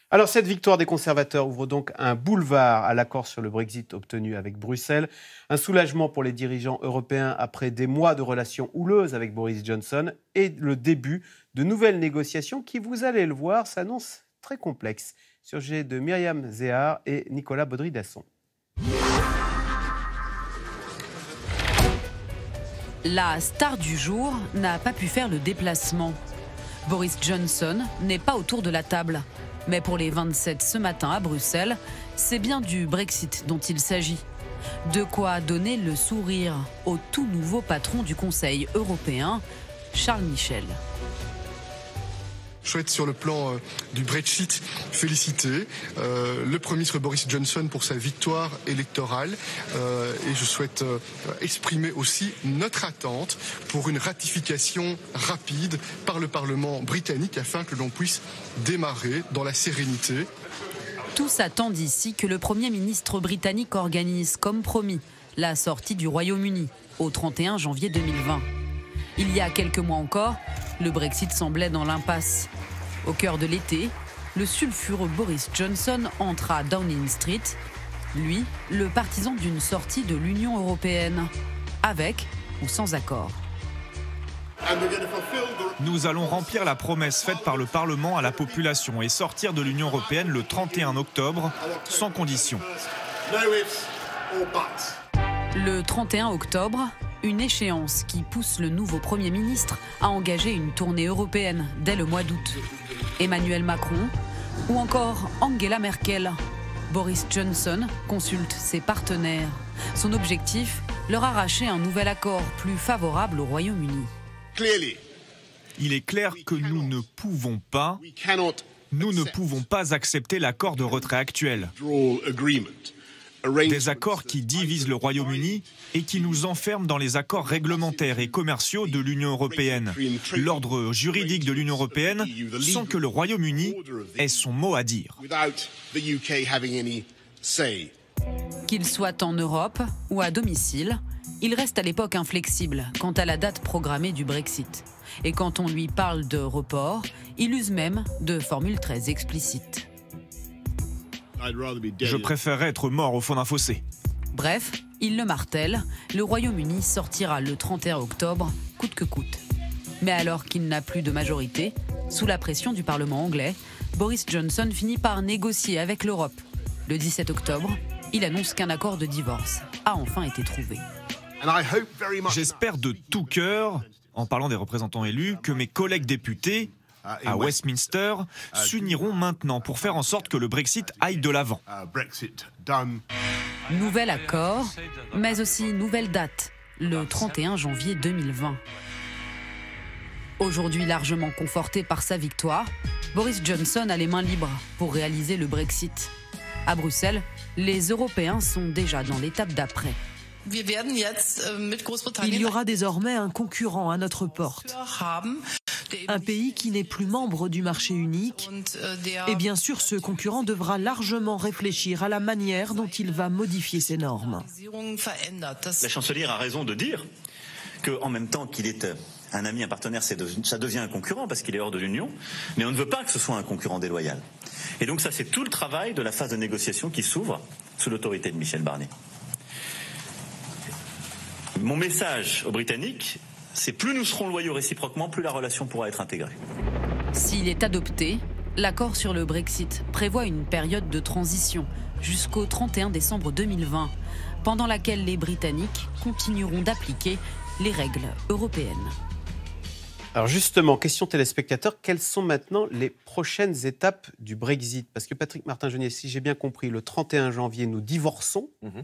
Alors cette victoire des conservateurs ouvre donc un boulevard à l'accord sur le Brexit obtenu avec Bruxelles, un soulagement pour les dirigeants européens après des mois de relations houleuses avec Boris Johnson et le début de nouvelles négociations qui, vous allez le voir, s'annoncent très complexes. Sujet de Myriam Zéhar et Nicolas Baudry-Dasson. La star du jour n'a pas pu faire le déplacement. Boris Johnson n'est pas autour de la table. Mais pour les 27 ce matin à Bruxelles, c'est bien du Brexit dont il s'agit. De quoi donner le sourire au tout nouveau patron du Conseil européen, Charles Michel. Je souhaite sur le plan euh, du Brexit féliciter euh, le Premier ministre Boris Johnson pour sa victoire électorale euh, et je souhaite exprimer aussi notre attente pour une ratification rapide par le Parlement britannique afin que l'on puisse démarrer dans la sérénité. Tous attendent ici que le Premier ministre britannique organise, comme promis, la sortie du Royaume-Uni au 31 janvier 2020. Il y a quelques mois encore, le Brexit semblait dans l'impasse. Au cœur de l'été, le sulfureux Boris Johnson entra à Downing Street, lui, le partisan d'une sortie de l'Union européenne, avec ou sans accord. Nous allons remplir la promesse faite par le Parlement à la population et sortir de l'Union européenne le 31 octobre sans condition. Le 31 octobre, une échéance qui pousse le nouveau Premier ministre à engager une tournée européenne dès le mois d'août. Emmanuel Macron ou encore Angela Merkel. Boris Johnson consulte ses partenaires. Son objectif, leur arracher un nouvel accord plus favorable au Royaume-Uni. Il est clair que nous ne pouvons pas, nous ne pouvons pas accepter l'accord de retrait actuel. Des accords qui divisent le Royaume-Uni et qui nous enferment dans les accords réglementaires et commerciaux de l'Union européenne, l'ordre juridique de l'Union européenne, sans que le Royaume-Uni ait son mot à dire. Qu'il soit en Europe ou à domicile, il reste à l'époque inflexible quant à la date programmée du Brexit. Et quand on lui parle de report, il use même de formules très explicites. Je préférerais être mort au fond d'un fossé. Bref, il le martèle, le Royaume-Uni sortira le 31 octobre, coûte que coûte. Mais alors qu'il n'a plus de majorité, sous la pression du Parlement anglais, Boris Johnson finit par négocier avec l'Europe. Le 17 octobre, il annonce qu'un accord de divorce a enfin été trouvé. J'espère de tout cœur, en parlant des représentants élus, que mes collègues députés ah, à Westminster ah, s'uniront maintenant pour faire en sorte que le Brexit ah, aille de l'avant. Nouvel accord, mais aussi nouvelle date, le 31 janvier 2020. Aujourd'hui largement conforté par sa victoire, Boris Johnson a les mains libres pour réaliser le Brexit. À Bruxelles, les Européens sont déjà dans l'étape d'après. Äh, il y aura désormais un concurrent à notre porte. Un pays qui n'est plus membre du marché unique. Äh, Et bien sûr, ce concurrent devra largement réfléchir à la manière dont il va modifier ses normes. La chancelière a raison de dire qu'en même temps qu'il est euh, un ami, un partenaire, ça devient un concurrent parce qu'il est hors de l'Union, mais on ne veut pas que ce soit un concurrent déloyal. Et donc ça, c'est tout le travail de la phase de négociation qui s'ouvre sous l'autorité de Michel Barnier. Mon message aux Britanniques, c'est plus nous serons loyaux réciproquement, plus la relation pourra être intégrée. S'il est adopté, l'accord sur le Brexit prévoit une période de transition jusqu'au 31 décembre 2020, pendant laquelle les Britanniques continueront d'appliquer les règles européennes. Alors justement, question téléspectateurs, quelles sont maintenant les prochaines étapes du Brexit Parce que Patrick martin jeunier si j'ai bien compris, le 31 janvier, nous divorçons. Mhm.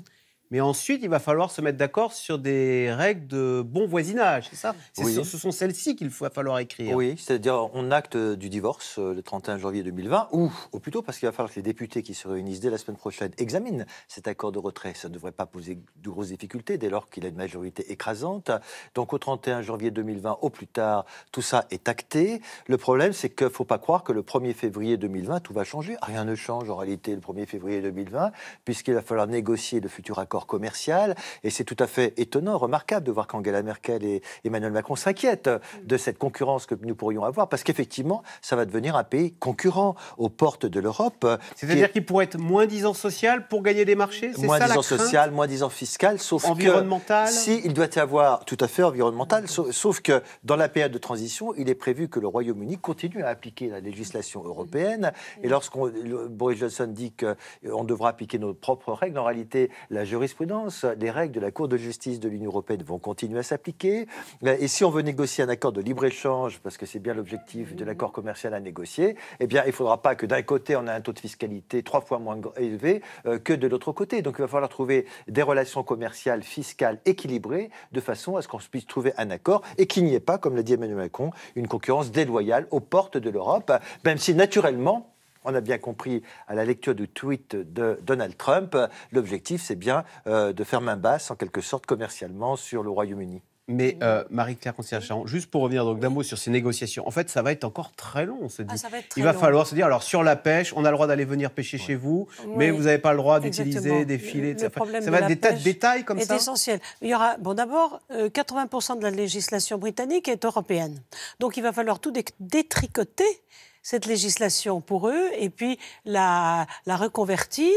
Mais ensuite, il va falloir se mettre d'accord sur des règles de bon voisinage, c'est ça ce, sont celles-ci qu'il va falloir écrire. Oui, c'est-à-dire on acte du divorce euh, le 31 janvier 2020, ou au plus parce qu'il va falloir que les députés qui se réunissent dès la semaine prochaine examinent cet accord de retrait. Ça ne devrait pas poser de grosses difficultés dès lors qu'il a une majorité écrasante. Donc au 31 janvier 2020, au plus tard, tout ça est acté. Le problème, c'est qu'il ne faut pas croire que le 1er février 2020, tout va changer. Rien ne change en réalité le 1er février 2020, puisqu'il va falloir négocier le futur accord commercial. Et c'est tout à fait étonnant, remarquable de voir qu'Angela Merkel et Emmanuel Macron s'inquiètent de cette concurrence que nous pourrions avoir, parce qu'effectivement, ça va devenir un pays concurrent aux portes de l'Europe. C'est-à-dire qu'il pourrait être moins disant social pour gagner des marchés Moins disant social, moins disant fiscal, sauf environnemental. si il doit y avoir tout à fait environnemental, sauf, que dans la période de transition, il est prévu que le Royaume-Uni continue à appliquer la législation européenne. Et lorsqu'on Boris Johnson dit qu'on euh, devra appliquer nos propres règles, en réalité, la juridiction jurisprudence, les règles de la Cour de justice de l'Union européenne vont continuer à s'appliquer. Euh, et si on veut négocier un accord de libre-échange, parce que c'est bien l'objectif de l'accord commercial à négocier, eh bien, il ne faudra pas que d'un côté, on ait un taux de fiscalité trois fois moins élevé euh, que de l'autre côté. Donc, il va falloir trouver des relations commerciales, fiscales équilibrées, de façon à ce qu'on puisse trouver un accord et qu'il n'y ait pas, comme l'a dit Emmanuel Macron, une concurrence déloyale aux portes de l'Europe, même si naturellement, on a bien compris à la lecture du tweet de Donald Trump, l'objectif, c'est bien euh, de faire main basse, en quelque sorte, commercialement sur le Royaume-Uni. Mais euh, Marie-Claire Concierge, juste pour revenir donc d'un mot sur ces négociations, en fait, ça va être encore très long, on se ah, dit. Il va falloir se dire, alors sur la pêche, on a le droit d'aller venir pêcher chez vous, mais vous n'avez pas le droit d'utiliser des filets. ça, va être des tas de détails comme ça. C'est essentiel. Il y aura, bon, d'abord, 80% euh, de la législation britannique est européenne, donc il va falloir tout détricoter cette législation pour eux et puis la, reconvertir.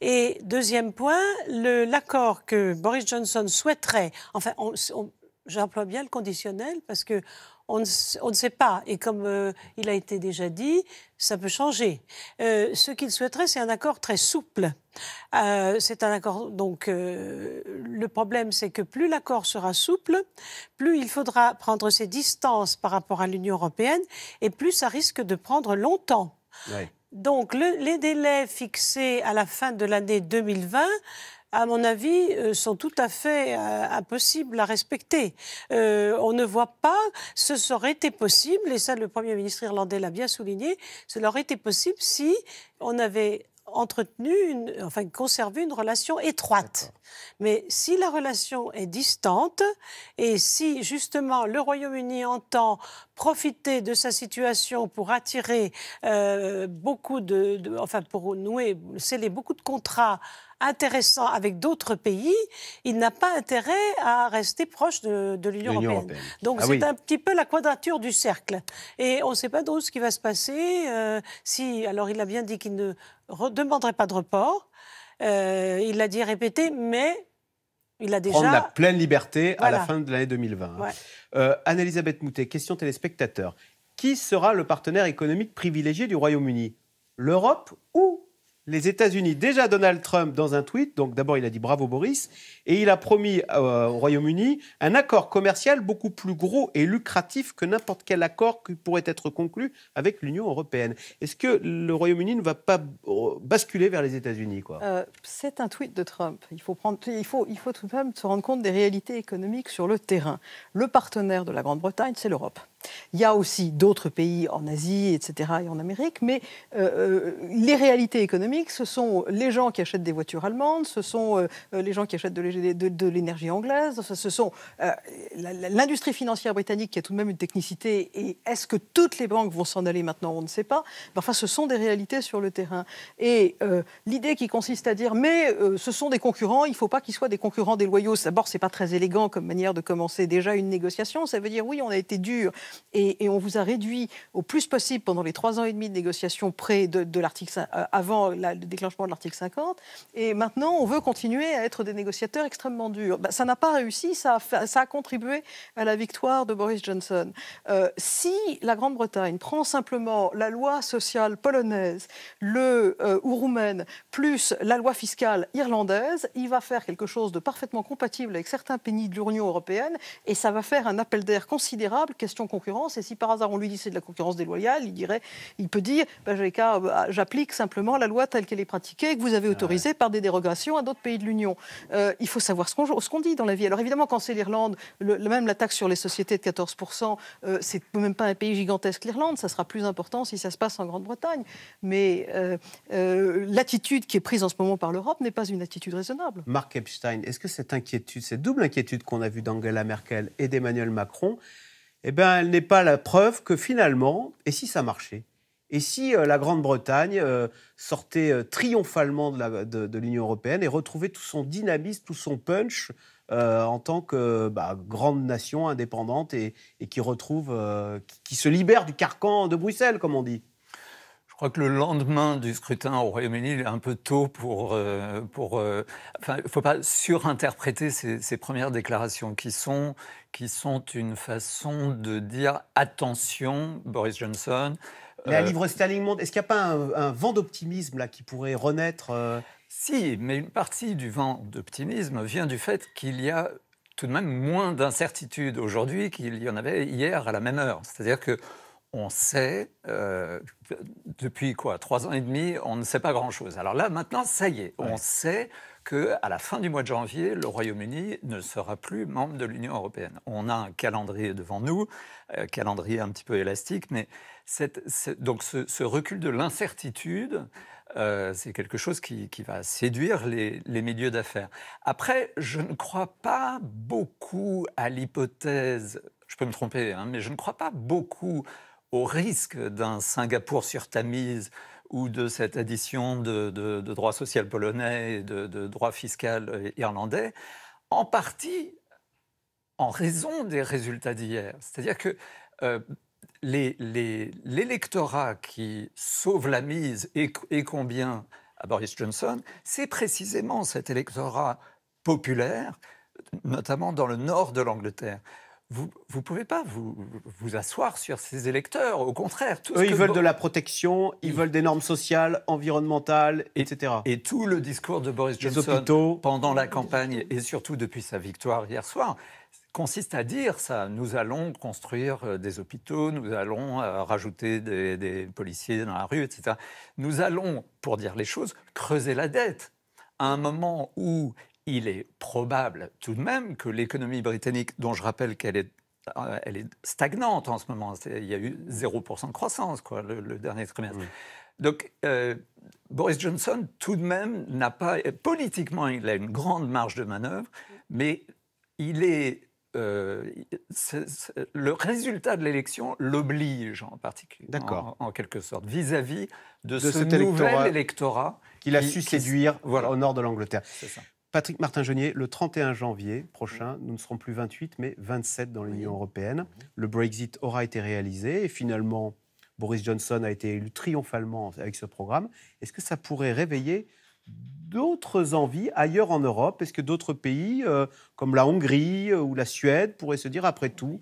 Et deuxième point, l'accord que Boris Johnson souhaiterait, enfin, j'emploie bien le conditionnel parce que on ne, sait pas. Et comme euh, il a été déjà dit, ça peut changer. Euh, ce qu'il souhaiterait, c'est un accord très souple. Euh, c'est un accord. Donc, le problème, c'est que plus l'accord sera souple, plus il faudra prendre ses distances par rapport à l'Union européenne, et plus ça risque de prendre longtemps. Donc, les délais fixés à la fin de l'année 2020 à mon avis, euh, sont tout à fait euh, impossibles à respecter. Euh, on ne voit pas, ce serait été possible, et ça le Premier ministre irlandais l'a bien souligné, cela aurait été possible si on avait entretenu, une, enfin conservé une relation étroite. Mais si la relation est distante et si justement le Royaume-Uni entend profiter de sa situation pour attirer euh, beaucoup de, enfin pour nouer, sceller beaucoup de contrats intéressants avec d'autres pays, il n'a pas intérêt à rester proche de, l'Union européenne. Donc ah c'est un petit peu la quadrature du cercle. Et on ne sait pas donc ce qui va se passer. Euh, si, alors il a bien dit qu'il ne demanderait pas de report. Euh, il l'a dit répété, mais il a déjà... Prendre la pleine liberté à la fin de l'année 2020. Hein. Euh, Anne-Elisabeth Moutet, question téléspectateur. Qui sera le partenaire économique privilégié du Royaume-Uni L'Europe ou les États-Unis. Déjà, Donald Trump, dans un tweet, donc d'abord, il a dit bravo Boris, et il a promis euh, au Royaume-Uni un accord commercial beaucoup plus gros et lucratif que n'importe quel accord qui pourrait être conclu avec l'Union européenne. Est-ce que le Royaume-Uni ne va pas euh, basculer vers les États-Unis euh, C'est un tweet de Trump. Il faut, prendre, il, faut, il faut tout de même se rendre compte des réalités économiques sur le terrain. Le partenaire de la Grande-Bretagne, c'est l'Europe. Il y a aussi d'autres pays en Asie, etc., et en Amérique, mais euh, euh, les réalités économiques, ce sont les gens qui achètent des voitures allemandes, ce sont euh, les gens qui achètent de, l'énergie anglaise, ce sont l'industrie financière britannique qui a tout de même une technicité, et est-ce que toutes les banques vont s'en aller maintenant On ne sait pas. Enfin, ce sont des réalités sur le terrain. Et l'idée qui consiste à dire, mais ce sont des concurrents, il ne faut pas qu'ils soient des concurrents déloyaux, d'abord, ce n'est pas très élégant comme manière de commencer déjà une négociation, ça veut dire, oui, on a été dur et, on vous a réduit au plus possible pendant les trois ans et demi de négociation près de, l'article euh, avant le déclenchement de l'article 50. Et maintenant, on veut continuer à être des négociateurs extrêmement durs. Ben, ça n'a pas réussi, ça a, contribué à la victoire de Boris Johnson. Euh, si la Grande-Bretagne prend simplement la loi sociale polonaise, le euh, ou roumaine, plus la loi fiscale irlandaise, il va faire quelque chose de parfaitement compatible avec certains pays de l'Union européenne et ça va faire un appel d'air considérable, question et si par hasard on lui dit c'est de la concurrence déloyale, il dirait, il peut dire, bah, euh, j'applique simplement la loi telle qu'elle est pratiquée, et que vous avez autorisée par des dérogations à d'autres pays de l'Union. Euh, il faut savoir ce qu'on dit dans la vie. Alors évidemment, quand c'est l'Irlande, même la taxe sur les sociétés de 14%, euh, c'est même pas un pays gigantesque l'Irlande, ça sera plus important si ça se passe en Grande-Bretagne. Mais l'attitude qui est prise en ce moment par l'Europe n'est pas une attitude raisonnable. Marc Epstein, est-ce que cette inquiétude, cette double inquiétude qu'on a vue d'Angela Merkel et d'Emmanuel Macron, eh bien, elle n'est pas la preuve que finalement, et si ça marchait Et si euh, la Grande-Bretagne euh, sortait euh, triomphalement de l'Union européenne et retrouvait tout son dynamisme, tout son punch en tant que bah, grande nation indépendante et, qui qui se libère du carcan de Bruxelles, comme on dit je crois que le lendemain du scrutin au Royaume-Uni, il est un peu tôt pour... Euh, pour euh, enfin, il ne faut pas surinterpréter ces, premières déclarations qui sont, qui sont une façon de dire attention, Boris Johnson. La euh, livre sterling Monde, Est-ce qu'il n'y a pas un, un vent d'optimisme là qui pourrait renaître Si, mais une partie du vent d'optimisme vient du fait qu'il y a tout de même moins d'incertitudes aujourd'hui qu'il y en avait hier à la même heure. C'est-à-dire que on sait, euh, depuis quoi, trois ans et demi, on ne sait pas grand-chose. Alors là, maintenant, ça y est, on sait qu'à la fin du mois de janvier, le Royaume-Uni ne sera plus membre de l'Union européenne. On a un calendrier devant nous, un euh, calendrier un petit peu élastique, mais donc ce, recul de l'incertitude, euh, c'est quelque chose qui, va séduire les, milieux d'affaires. Après, je ne crois pas beaucoup à l'hypothèse, je peux me tromper, hein, mais je ne crois pas beaucoup au risque d'un Singapour sur Tamise ou de cette addition de, de, de droit social polonais et de, de droit fiscal irlandais, en partie en raison des résultats d'hier. C'est-à-dire que euh, l'électorat qui sauve la mise et, et combien à Boris Johnson, c'est précisément cet électorat populaire, notamment dans le nord de l'Angleterre vous ne pouvez pas vous, asseoir sur ces électeurs. Au contraire, Eux, ils veulent de la protection, ils veulent des normes sociales, environnementales, etc. Et tout le discours de Boris Johnson pendant la campagne et surtout depuis sa victoire hier soir consiste à dire ça. Nous allons construire euh, des hôpitaux, nous allons euh, rajouter des, des policiers dans la rue, etc. Nous allons, pour dire les choses, creuser la dette à un moment où il est probable tout de même que l'économie britannique, dont je rappelle qu'elle est euh, elle est stagnante en ce moment. Il y a eu 0% de croissance quoi, le, dernier trimestre. Donc euh, Boris Johnson, tout de même, n'a pas. Politiquement, il a une grande marge de manœuvre, mais il est. Euh, le résultat de l'élection l'oblige en particulier, en, quelque sorte, vis-à-vis de, ce nouvel électorat, qu'il a su séduire voilà. au nord de l'Angleterre. Patrick Martin-Genier, le 31 janvier prochain, mm. nous ne serons plus 28, mais 27 dans l'Union européenne. Mm. Le Brexit aura été réalisé et finalement, Boris Johnson a été élu triomphalement avec ce programme. Est-ce que ça pourrait réveiller d'autres envies ailleurs en Europe Est-ce que d'autres pays, euh, comme la Hongrie euh, ou la Suède, pourraient se dire, après tout,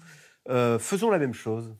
euh, faisons la même chose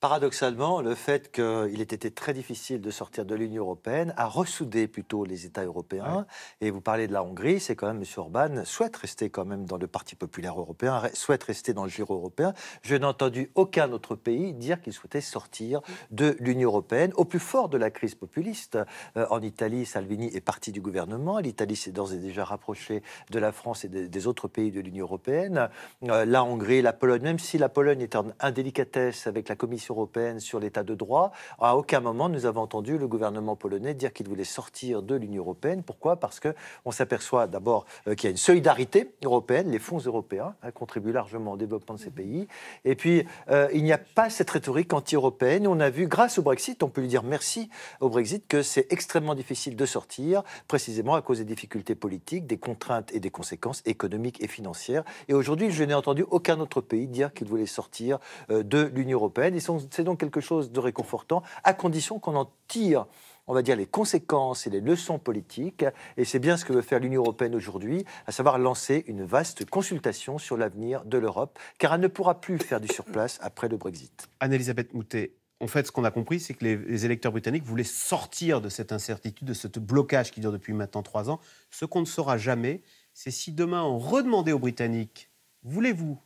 Paradoxalement, le fait qu'il ait été très difficile de sortir de l'Union européenne a ressoudé plutôt les États européens. Et vous parlez de la Hongrie, c'est quand même M. Orban souhaite rester quand même dans le Parti populaire européen, souhaite rester dans le giro européen. Je n'ai entendu aucun autre pays dire qu'il souhaitait sortir de l'Union européenne au plus fort de la crise populiste. Euh, en Italie, Salvini est parti du gouvernement. L'Italie s'est d'ores et déjà rapprochée de la France et des autres pays de l'Union européenne. Euh, la Hongrie, la Pologne, même si la Pologne est en indélicatesse avec la Commission européenne sur l'état de droit. À aucun moment, nous avons entendu le gouvernement polonais dire qu'il voulait sortir de l'Union européenne. Pourquoi Parce qu'on s'aperçoit d'abord euh, qu'il y a une solidarité européenne. Les fonds européens hein, contribuent largement au développement de ces mhm. pays. Et puis, euh, il n'y a pas cette rhétorique anti-européenne. On a vu, grâce au Brexit, on peut lui dire merci au Brexit, que c'est extrêmement difficile de sortir, précisément à cause des difficultés politiques, des contraintes et des conséquences économiques et financières. Et aujourd'hui, je n'ai entendu aucun autre pays dire qu'il voulait sortir euh, de l'Union européenne. Ils sont c'est donc quelque chose de réconfortant, à condition qu'on en tire on va dire, les conséquences et les leçons politiques. Et c'est bien ce que veut faire l'Union européenne aujourd'hui, à savoir lancer une vaste consultation sur l'avenir de l'Europe, car elle ne pourra plus faire du surplace après le Brexit. Anne-Elisabeth Moutet, en fait, ce qu'on a compris, c'est que les, électeurs britanniques voulaient sortir de cette incertitude, de ce blocage qui dure depuis maintenant trois ans. Ce qu'on ne saura jamais, c'est si demain on redemandait aux Britanniques, voulez-vous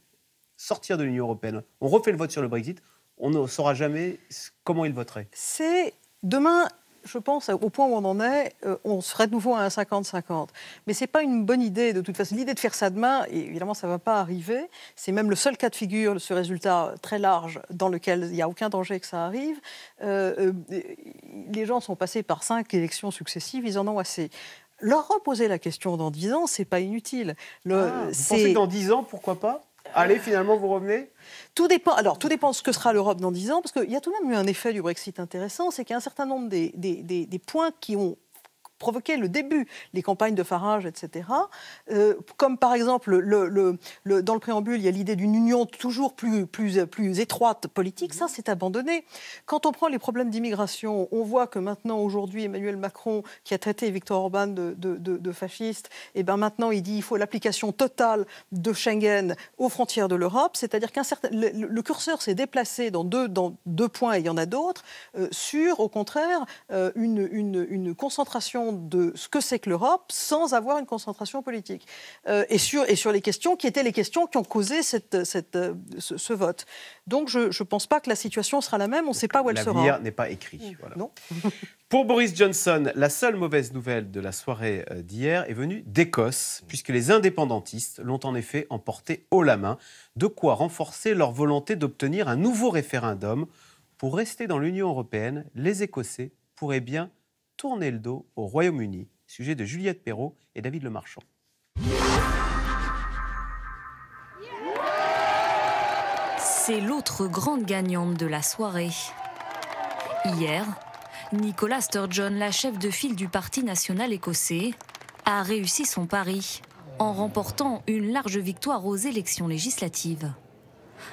sortir de l'Union européenne On refait le vote sur le Brexit on ne saura jamais comment ils voteraient. C'est demain, je pense, au point où on en est, euh, on serait de nouveau à un 50-50. Mais ce n'est pas une bonne idée, de toute façon. L'idée de faire ça demain, évidemment, ça ne va pas arriver. C'est même le seul cas de figure, ce résultat très large, dans lequel il n'y a aucun danger que ça arrive. Euh, euh, les gens sont passés par cinq élections successives, ils en ont assez. Leur reposer la question dans dix ans, ce n'est pas inutile. Le, ah, que dans dix ans, pourquoi pas Allez, finalement, vous revenez tout dépend, alors, tout dépend de ce que sera l'Europe dans 10 ans, parce qu'il y a tout de même eu un effet du Brexit intéressant, c'est qu'il certain nombre un certain nombre des points qui ont provoquer le début, les campagnes de Farage, etc. Euh, comme par exemple, le, dans le préambule, il y a l'idée d'une union toujours plus, plus, plus étroite politique. Ça, c'est abandonné. Quand on prend les problèmes d'immigration, on voit que maintenant, aujourd'hui, Emmanuel Macron, qui a traité Victor Orban de, fasciste, et eh ben maintenant, il dit qu'il faut l'application totale de Schengen aux frontières de l'Europe. C'est-à-dire qu'un certain, le, curseur s'est déplacé dans deux, dans deux points, et il y en a d'autres, euh, sur, au contraire, euh, une, une concentration de ce que c'est que l'Europe sans avoir une concentration politique. Euh, et, sur, et sur les questions qui étaient les questions qui ont causé cette, cette, euh, ce, vote. Donc je ne pense pas que la situation sera la même, on ne sait pas où elle sera. L'avenir n'est pas écrit. Mmh. Non. [laughs] Pour Boris Johnson, la seule mauvaise nouvelle de la soirée euh, d'hier est venue d'Écosse, puisque les indépendantistes l'ont en effet emporté haut la main, de quoi renforcer leur volonté d'obtenir un nouveau référendum. Pour rester dans l'Union européenne, les Écossais pourraient bien tourner le dos au Royaume-Uni. Sujet de Juliette Perrault et David Lemarchand. C'est l'autre grande gagnante de la soirée. Hier, Nicolas Sturgeon, la chef de file du Parti national écossais, a réussi son pari en remportant une large victoire aux élections législatives.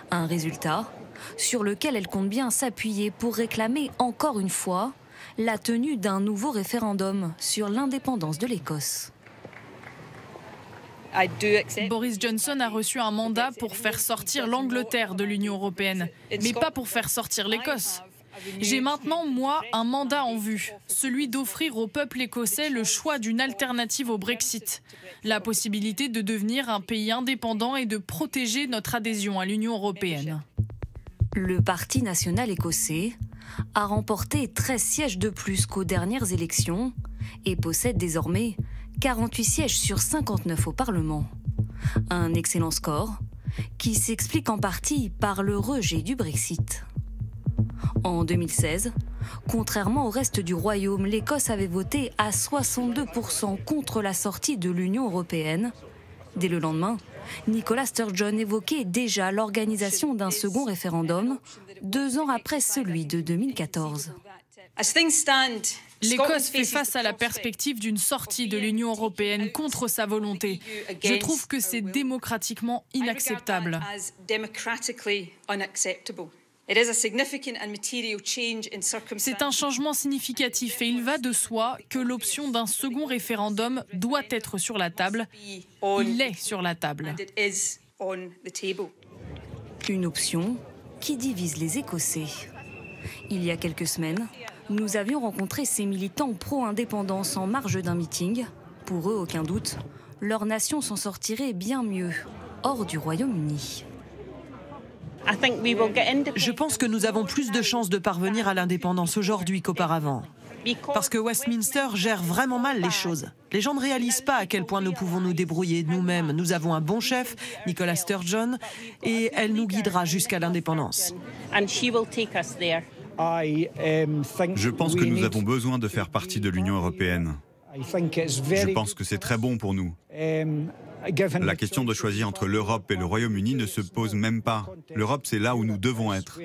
Un résultat sur lequel elle compte bien s'appuyer pour réclamer encore une fois la tenue d'un nouveau référendum sur l'indépendance de l'Écosse. Boris Johnson a reçu un mandat pour faire sortir l'Angleterre de l'Union européenne, mais pas pour faire sortir l'Écosse. J'ai maintenant, moi, un mandat en vue, celui d'offrir au peuple écossais le choix d'une alternative au Brexit, la possibilité de devenir un pays indépendant et de protéger notre adhésion à l'Union européenne. Le Parti national écossais a remporté 13 sièges de plus qu'aux dernières élections et possède désormais 48 sièges sur 59 au Parlement. Un excellent score qui s'explique en partie par le rejet du Brexit. En 2016, contrairement au reste du Royaume, l'Écosse avait voté à 62% contre la sortie de l'Union européenne. Dès le lendemain, Nicolas Sturgeon évoquait déjà l'organisation d'un second référendum deux ans après celui de 2014. L'Écosse fait face à la perspective d'une sortie de l'Union européenne contre sa volonté. Je trouve que c'est démocratiquement inacceptable. C'est un changement significatif et il va de soi que l'option d'un second référendum doit être sur la table. Il est sur la table. Une option qui divise les Écossais. Il y a quelques semaines, nous avions rencontré ces militants pro-indépendance en marge d'un meeting. Pour eux, aucun doute, leur nation s'en sortirait bien mieux, hors du Royaume-Uni. Je pense que nous avons plus de chances de parvenir à l'indépendance aujourd'hui qu'auparavant. Parce que Westminster gère vraiment mal les choses. Les gens ne réalisent pas à quel point nous pouvons nous débrouiller nous-mêmes. Nous avons un bon chef, Nicola Sturgeon, et elle nous guidera jusqu'à l'indépendance. Je pense que nous avons besoin de faire partie de l'Union européenne. Je pense que c'est très bon pour nous. Um, La question de choisir entre l'Europe et le Royaume-Uni ne se pose même pas. L'Europe, c'est là où nous devons être.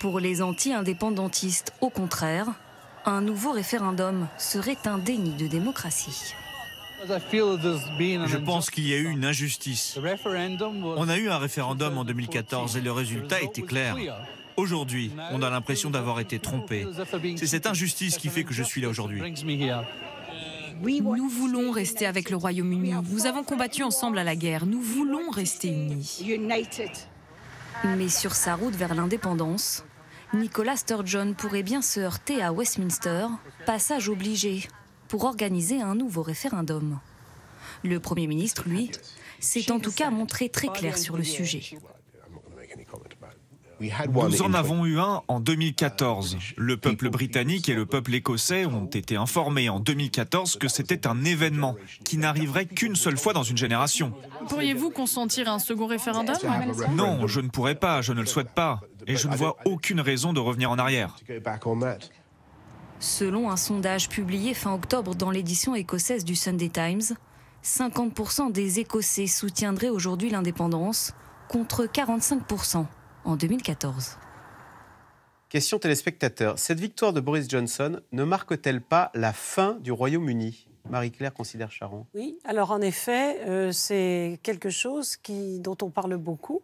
Pour les anti-indépendantistes, au contraire, un nouveau référendum serait un déni de démocratie. Je pense qu'il y a eu une injustice. On a eu un référendum en 2014 et le résultat était clair. Aujourd'hui, on a l'impression d'avoir été trompé. C'est cette injustice qui fait que je suis là aujourd'hui. Nous voulons rester avec le Royaume-Uni. Nous avons combattu ensemble à la guerre. Nous voulons rester unis. Mais sur sa route vers l'indépendance, Nicolas Sturgeon pourrait bien se heurter à Westminster, passage obligé, pour organiser un nouveau référendum. Le Premier ministre, lui, s'est en tout cas montré très clair sur le sujet. Nous en avons eu un en 2014. Ah, le peuple britannique et le peuple écossais ont été informés en 2014 que c'était un événement qui n'arriverait qu'une seule fois dans une génération. Pourriez-vous consentir à un second référendum Non, je ne pourrais pas, je ne le souhaite pas, et je ne vois aucune raison de revenir en arrière. Selon un sondage publié fin octobre dans l'édition écossaise du Sunday Times, 50% des Écossais soutiendraient aujourd'hui l'indépendance, contre 45% en 2014. Question téléspectateur. Cette victoire de Boris Johnson ne marque-t-elle pas la fin du Royaume-Uni Marie-Claire considère Charon. Oui, alors en effet, euh, c'est quelque chose qui, dont on parle beaucoup.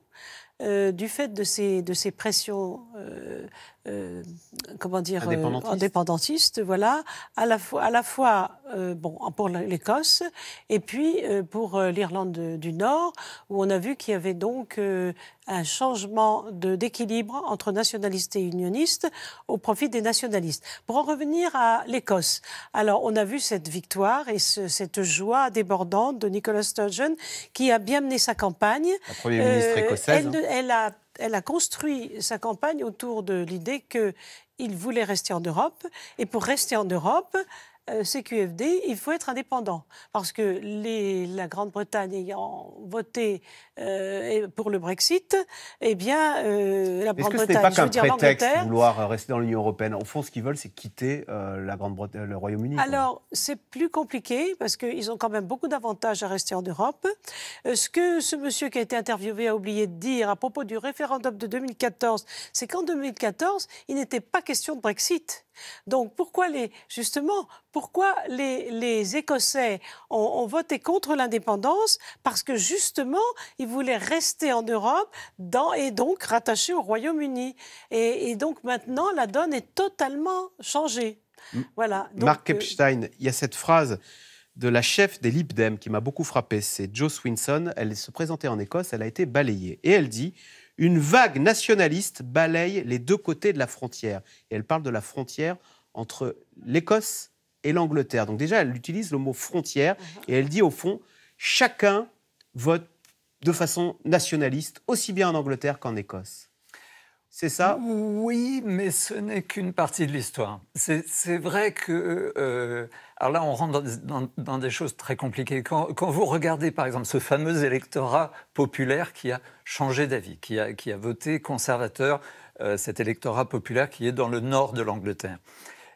Euh, du fait de ces, pressions, euh, comment dire, indépendantistes. voilà, à la fois, à la fois bon, pour l'Écosse et puis pour l'Irlande du Nord, où on a vu qu'il y avait donc un changement d'équilibre entre nationalistes et unionistes au profit des nationalistes. Pour en revenir à l'Écosse, alors on a vu cette victoire et cette joie débordante de Nicola Sturgeon qui a bien mené sa campagne. La première ministre euh, écossaise. Hein. elle a construit sa campagne autour de l'idée qu'il voulait rester en Europe et pour rester en Europe, euh, CQFD, il faut être indépendant. Parce que la Grande-Bretagne ayant voté euh, pour le Brexit, eh bien, euh, la Grande-Bretagne. Est-ce que ce n'est pas qu'un prétexte vouloir rester dans l'Union européenne Au fond, ce qu'ils veulent, c'est quitter la Grande -Bretagne, le Royaume-Uni. Alors, c'est plus compliqué parce qu'ils ont quand même beaucoup d'avantages à rester en Europe. ce que ce monsieur qui a été interviewé a oublié de dire à propos du référendum de 2014, c'est qu'en 2014, il n'était pas question de Brexit. Donc pourquoi les, justement, pourquoi les, Écossais ont, voté contre l'indépendance Parce que justement, ils voulaient rester en Europe et donc rattachés au Royaume-Uni. Et, donc maintenant, la donne est totalement changée. voilà. Donc, euh, Epstein, il y a cette phrase de la chef des Lib Dem qui m'a beaucoup frappé, c'est Jo Swinson. Elle se présentait en Écosse, elle a été balayée. Et elle dit une vague nationaliste balaye les deux côtés de la frontière. Et elle parle de la frontière entre l'Écosse et l'Angleterre. Donc déjà, elle utilise le mot frontière uh-huh. et elle dit au fond, chacun vote de façon nationaliste, aussi bien en Angleterre qu'en Écosse. C'est ça Oui, mais ce n'est qu'une partie de l'histoire. C'est vrai que... Euh, euh, alors là, on rentre dans, des choses très compliquées. Quand, vous regardez, par exemple, ce fameux électorat populaire qui a changé d'avis, qui a, voté conservateur, euh, cet électorat populaire qui est dans le nord de l'Angleterre.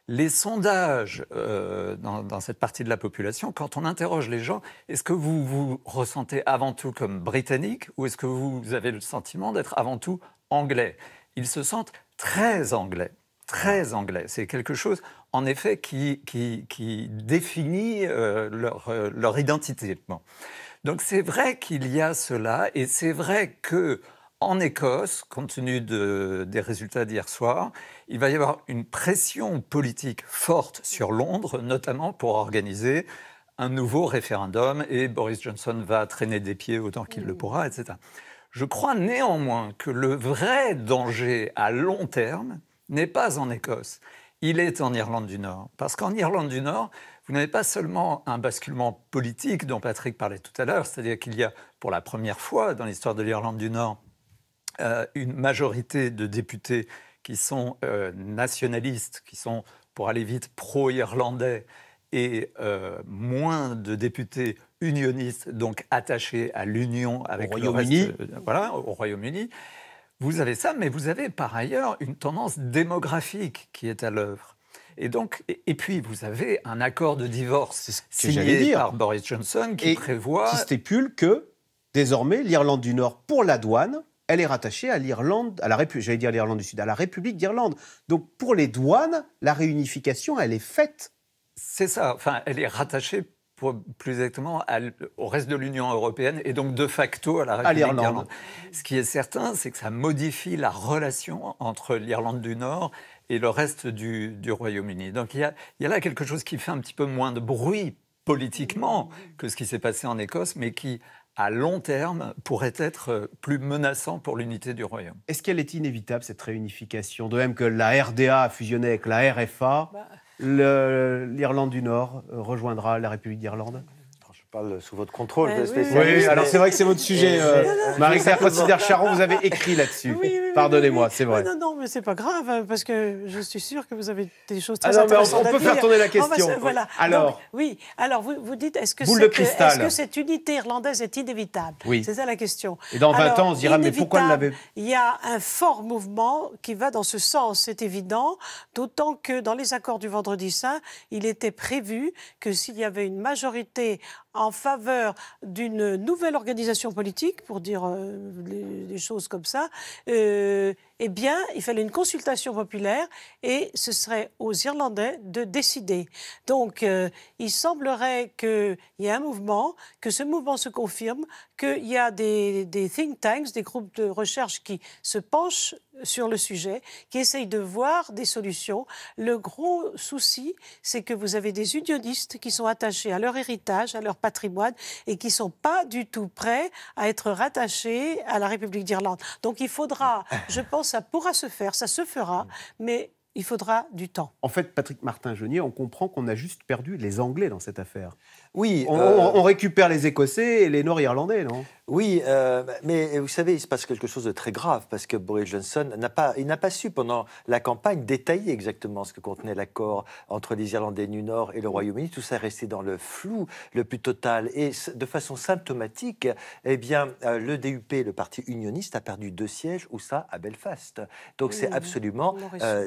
Les sondages dans, dans, cette partie de la population, quand on interroge les gens, est-ce que vous vous ressentez avant tout comme britannique ou est-ce que vous avez le sentiment d'être avant tout anglais ils se sentent très anglais, très anglais. C'est quelque chose, en effet, qui, définit euh, euh, leur, identité. Donc c'est vrai qu'il y a cela, et c'est vrai que en Écosse, compte tenu des résultats d'hier soir, il va y avoir une pression politique forte sur Londres, notamment pour organiser un nouveau référendum, et Boris Johnson va traîner des pieds autant qu'il le pourra, etc. Je crois néanmoins que le vrai danger à long terme n'est pas en Écosse, il est en Irlande du Nord. Parce qu'en Irlande du Nord, vous n'avez pas seulement un basculement politique dont Patrick parlait tout à l'heure, c'est-à-dire qu'il y a pour la première fois dans l'histoire de l'Irlande du Nord euh, une majorité de députés qui sont euh, nationalistes, qui sont, pour aller vite, pro-irlandais, et euh, moins de députés unioniste, donc attaché à l'union avec au le Royaume-Uni. Euh, voilà, au Royaume-Uni. Vous avez ça, mais vous avez par ailleurs une tendance démographique qui est à l'œuvre. Et donc, et puis vous avez un accord de divorce signé par Boris Johnson qui prévoit qui stipule que désormais l'Irlande du Nord pour la douane, elle est rattachée à l'Irlande, à la j'allais dire l'Irlande du Sud, à la République d'Irlande. Donc pour les douanes, la réunification, elle est faite. C'est ça. Enfin, elle est rattachée plus exactement au reste de l'Union européenne et donc de facto à la République d'Irlande. Ce qui est certain, c'est que ça modifie la relation entre l'Irlande du Nord et le reste du, Royaume-Uni. Donc il y, a, là quelque chose qui fait un petit peu moins de bruit politiquement que ce qui s'est passé en Écosse, mais qui à long terme pourrait être euh, plus menaçant pour l'unité du Royaume. Est-ce qu'elle est inévitable, cette réunification De même que la RDA a fusionné avec la RFA bah, l'Irlande du Nord euh, rejoindra la République d'Irlande Je parle sous votre contrôle. Eh oui, oui, alors c'est vrai que c'est votre sujet. Euh, Marie-Claire Considère Charon, vous avez écrit là-dessus. Pardonnez-moi, c'est vrai. non, non, mais c'est pas grave, hein, parce que je suis sûre que vous avez des choses très ah on, peut faire tourner la question. Alors, oui. Alors, vous, vous dites, est-ce que, est que, cette unité irlandaise est inévitable Oui. C'est ça la question. Et dans 20 ans, on se dira, mais pourquoi elle l'avait Il y a un fort mouvement qui va dans ce sens, c'est évident. D'autant que dans les accords du Vendredi Saint, il était prévu que s'il y avait une majorité en faveur d'une nouvelle organisation politique, pour dire des euh, choses comme ça. Euh, eh bien, il fallait une consultation populaire et ce serait aux Irlandais de décider. Donc, euh, il semblerait qu'il y ait un mouvement, que ce mouvement se confirme, qu'il y a des think tanks, des groupes de recherche qui se penchent sur le sujet, qui essayent de voir des solutions. Le gros souci, c'est que vous avez des unionistes qui sont attachés à leur héritage, à leur patrimoine, et qui ne sont pas du tout prêts à être rattachés à la République d'Irlande. Donc il faudra, [laughs] je pense, ça pourra se faire, ça se fera, mais il faudra du temps. En fait, Patrick martin jeunier on comprend qu'on a juste perdu les Anglais dans cette affaire. Oui. Euh, on, récupère les Écossais et les Nord-Irlandais, non Oui, euh, mais vous savez, il se passe quelque chose de très grave parce que Boris Johnson n'a pas, il n'a pas su pendant la campagne détailler exactement ce que contenait l'accord entre les Irlandais du Nord et le Royaume-Uni. Tout ça est resté dans le flou le plus total et de façon symptomatique. Eh bien, euh, le DUP, le parti unioniste, a perdu deux sièges ou ça à Belfast. Donc c'est absolument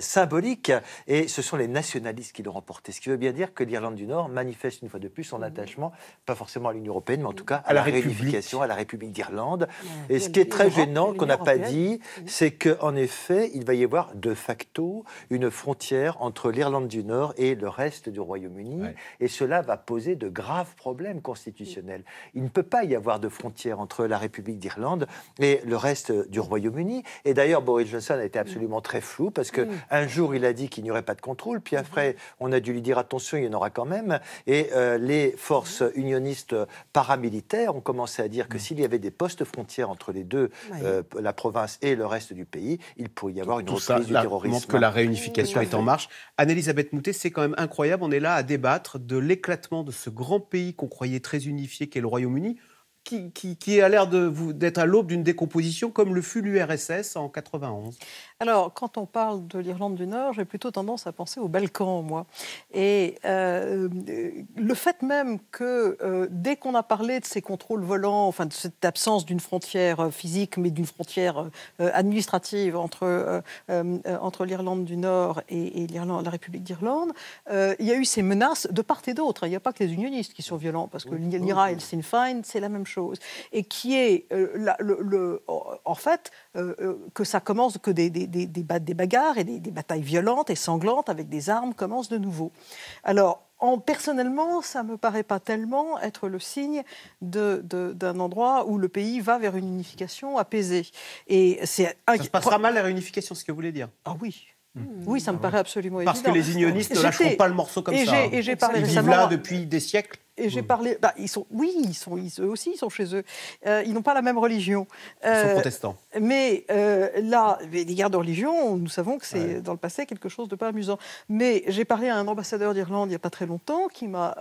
symbolique et ce sont les nationalistes qui l'ont remporté. Ce qui veut bien dire que l'Irlande du Nord manifeste une fois de plus son attachement, pas forcément à l'Union européenne, mais en tout cas à, la, réunification, à la République d'Irlande. Et ce qui est très gênant, qu'on n'a pas dit, c'est qu'en effet, il va y avoir de facto une frontière entre l'Irlande du Nord et le reste du Royaume-Uni. Et cela va poser de graves problèmes constitutionnels. Il ne peut pas y avoir de frontière entre la République d'Irlande et le reste du Royaume-Uni. Et d'ailleurs, Boris Johnson a été mm. absolument très flou parce que mm. un jour il a dit qu'il n'y aurait pas de contrôle, puis après mm-hmm. on a dû lui dire attention, il y en aura quand même. Et euh, les forces unionistes paramilitaires ont commencé à dire que s'il y avait des postes frontières entre les deux, euh, la province et le reste du pays, il pourrait y avoir une reprise terrorisme. montre que hein. la réunification est en marche. Anne-Elisabeth Moutet, c'est quand même incroyable. On est là à débattre de l'éclatement de ce grand pays qu'on croyait très unifié qu'est le Royaume-Uni qui, a l'air d'être à l'aube d'une décomposition comme le fut l'URSS en 91 Alors, quand on parle de l'Irlande du Nord, j'ai plutôt tendance à penser aux Balkans, moi. Et euh, le fait même que euh, dès qu'on a parlé de ces contrôles volants, enfin de cette absence d'une frontière euh, physique, mais d'une frontière administrative entre, entre l'Irlande du Nord et, et la République d'Irlande, il y a eu ces menaces de part et d'autre. Il n'y a pas que les unionistes qui sont violents, parce que l'IRA et le Sinn c'est la même chose et qui est, euh, le, en fait, euh, euh, que ça commence, que des, des, des bagarres et des, batailles violentes et sanglantes avec des armes commencent de nouveau. Alors, en, personnellement, ça ne me paraît pas tellement être le signe d'un endroit où le pays va vers une unification apaisée. Et c'est ça se passera mal la réunification, ce que vous voulez dire Ah oui, hmm. oui, ça me ah paraît absolument évident. Parce que les unionistes ne lâcheront pas le morceau comme et ça. Hein. Et j'ai parlé Ils Vivent là depuis des siècles. Et j'ai hmm. parlé. Bah, ils sont, oui, ils sont, eux aussi, ils sont chez eux. Euh, ils n'ont pas la même religion. ils sont euh, protestants. Mais euh, là, les guerres de religion, nous savons que c'est dans le passé quelque chose de pas amusant. Mais j'ai parlé à un ambassadeur d'Irlande il n'y a pas très longtemps qui m'a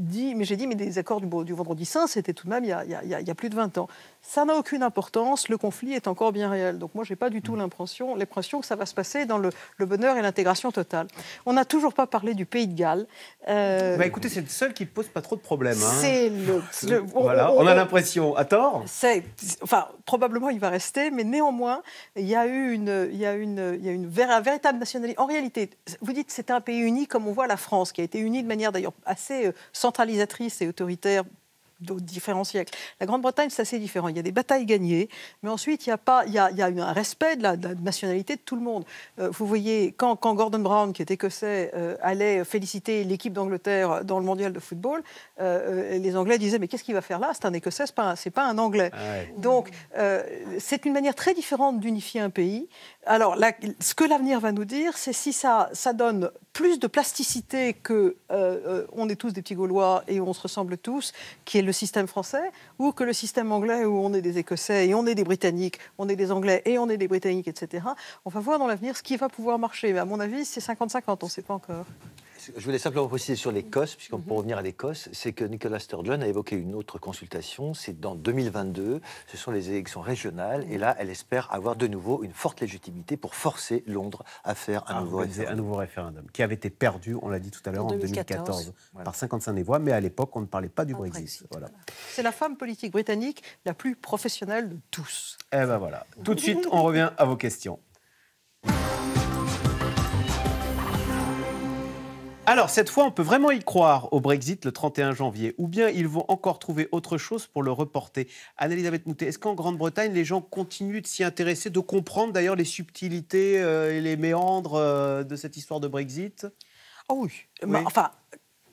dit, mais j'ai dit, mais des accords du, Vendredi Saint, c'était tout de même il y, a, plus de 20 ans. Ça n'a aucune importance, le conflit est encore bien réel. Donc moi, je n'ai pas du tout mm. l'impression, l'impression que ça va se passer dans le, bonheur et l'intégration totale. On n'a toujours pas parlé du Pays de Galles. Euh, bah écoutez, c'est le seul qui ne pose pas trop de problèmes. Hein. C'est [laughs] le, on, voilà, on, a l'impression, à tort. C'est, enfin, probablement il va rester, mais néanmoins, il y a eu une, il y a une, il y a une véritable nationalité. En réalité, vous dites c'est un pays uni comme on voit la France, qui a été unie de manière d'ailleurs assez sensible euh, centralisatrice et autoritaire d'autres différents siècles. La Grande-Bretagne, c'est assez différent. Il y a des batailles gagnées, mais ensuite, il y a, pas, il y a, il y a un respect de la, nationalité de tout le monde. Euh, vous voyez, quand, Gordon Brown, qui est écossais, euh, allait féliciter l'équipe d'Angleterre dans le mondial de football, euh, les Anglais disaient Mais qu'est-ce qu'il va faire là C'est un écossais, c'est pas pas un Anglais. Ah Donc, c'est une manière très différente d'unifier un pays. Alors, ce que l'avenir va nous dire, c'est si ça, donne plus de plasticité que euh, euh, on est tous des petits Gaulois et on se ressemble tous, qui est le système français, ou que le système anglais où on est des Écossais et on est des Britanniques, on est des Anglais et on est des Britanniques, etc. On va voir dans l'avenir ce qui va pouvoir marcher. Mais à mon avis, c'est 50-50, on ne sait pas encore je voulais simplement préciser sur l'Écosse, puisqu'on mhm. peut revenir à l'Écosse, c'est que Nicolas Sturgeon a évoqué une autre consultation, c'est dans 2022, ce sont les élections régionales, et là, elle espère avoir de nouveau une forte légitimité pour forcer Londres à faire un, ah, nouveau, référendum. un nouveau référendum, qui avait été perdu, on l'a dit tout à l'heure, en, 2014, par 55 des voix, mais à l'époque, on ne parlait pas du Brexit. Voilà. C'est la femme politique britannique la plus professionnelle de tous. Eh ben voilà, tout de mmh. suite, on revient à vos questions. Alors, cette fois, on peut vraiment y croire au Brexit le 31 janvier, ou bien ils vont encore trouver autre chose pour le reporter. Anne-Elisabeth Moutet, est-ce qu'en Grande-Bretagne, les gens continuent de s'y intéresser, de comprendre d'ailleurs les subtilités euh, et les méandres euh, de cette histoire de Brexit Oh oui. oui. Enfin,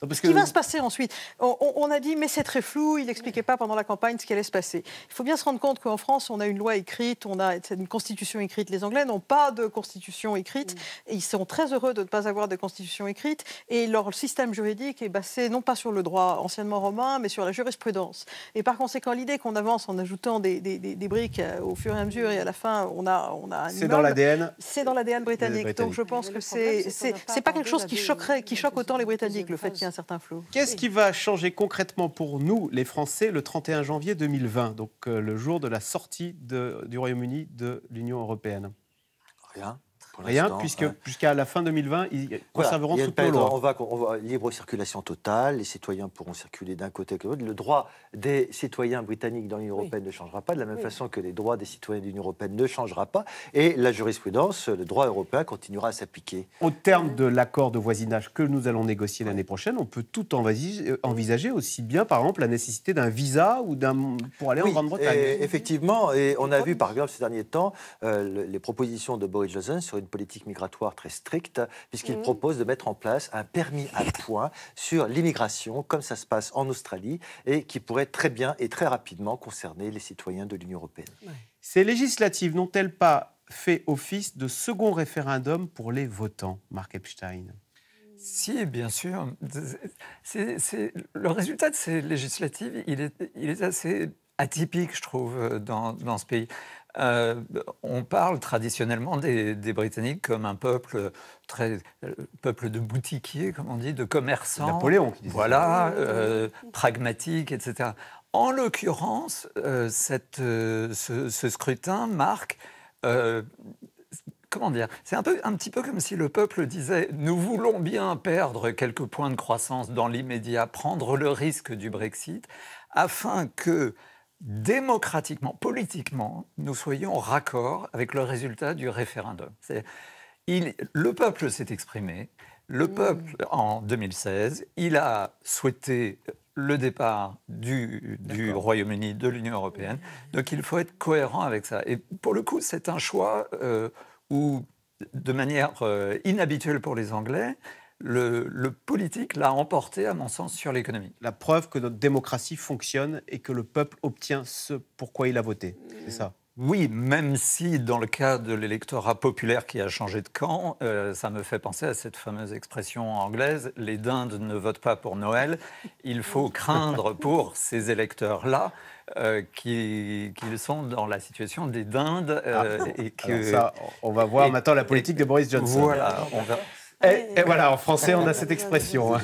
quest Ce qui va se passer ensuite on, a dit, mais c'est très flou, il n'expliquait pas pendant la campagne ce qui allait se passer. Il faut bien se rendre compte qu'en France, on a une loi écrite, on a une constitution écrite. Les Anglais n'ont pas de constitution écrite. Mm. Et ils sont très heureux de ne pas avoir de constitution écrite. Et leur système juridique est basé non pas sur le droit anciennement romain, mais sur la jurisprudence. Et par conséquent, l'idée qu'on avance en ajoutant des, briques euh, au fur et à mesure, et à la fin, on a, on a C'est dans l'ADN C'est dans l'ADN britannique. Donc je pense que c'est pas quelque chose qui choquerait, qui choque autant les Britanniques, le fait qu'il un flou. Qu'est-ce qui va changer concrètement pour nous, les Français, le 31 janvier 2020, donc euh, le jour de la sortie du Royaume-Uni de l'Union européenne Rien. Rien, puisque jusqu'à la fin 2020, ils conserveront ce toute On va, libre circulation totale, les citoyens pourront circuler d'un côté que de l'autre. Le droit des citoyens britanniques dans l'Union européenne ne changera pas, de la même façon que les droits des citoyens de l'Union européenne ne changera pas. Et la jurisprudence, le droit européen continuera à s'appliquer. Au terme de l'accord de voisinage que nous allons négocier l'année prochaine, on peut tout euh, envisager aussi bien, par exemple, la nécessité d'un visa ou d'un pour aller en Grande-Bretagne. Effectivement, et on a vu, par exemple, ces derniers temps, euh, les propositions de Boris Johnson sur une politique migratoire très stricte, puisqu'il propose de mettre en place un permis à point sur l'immigration, comme ça se passe en Australie, et qui pourrait très bien et très rapidement concerner les citoyens de l'Union européenne. Ces législatives n'ont-elles pas fait office de second référendum pour les votants, Mark Epstein si, bien sûr. le résultat de ces législatives, il est, il est assez atypique, je trouve, dans, dans ce pays. Euh, on parle traditionnellement des, Britanniques comme un peuple très euh, peuple de boutiquiers, comme on dit, de commerçants. Napoléon Voilà, euh, pragmatique, etc. En l'occurrence, ce, ce, scrutin marque comment dire, c'est un, un petit peu comme si le peuple disait nous voulons bien perdre quelques points de croissance dans l'immédiat, prendre le risque du Brexit, afin que démocratiquement, politiquement, nous soyons raccord avec le résultat du référendum. le peuple s'est exprimé. Le mm. peuple, en 2016, il a souhaité le départ du, Royaume-Uni de l'Union européenne. Mm. Donc il faut être cohérent avec ça. Et pour le coup, c'est un choix euh, où, de manière euh, inhabituelle pour les Anglais, le, politique l'a emporté, à mon sens, sur l'économie. La preuve que notre démocratie fonctionne et que le peuple obtient ce pourquoi il a voté. C'est ça oui, même si dans le cas de l'électorat populaire qui a changé de camp, euh, ça me fait penser à cette fameuse expression anglaise, les dindes ne votent pas pour Noël, il faut craindre pour ces électeurs-là euh, qu'ils qui sont dans la situation des dindes. Euh, ah. et que, ça, on va voir maintenant la politique de Boris Johnson. Voilà, on va, et, eh, eh, voilà, en français, on a cette expression. Hein.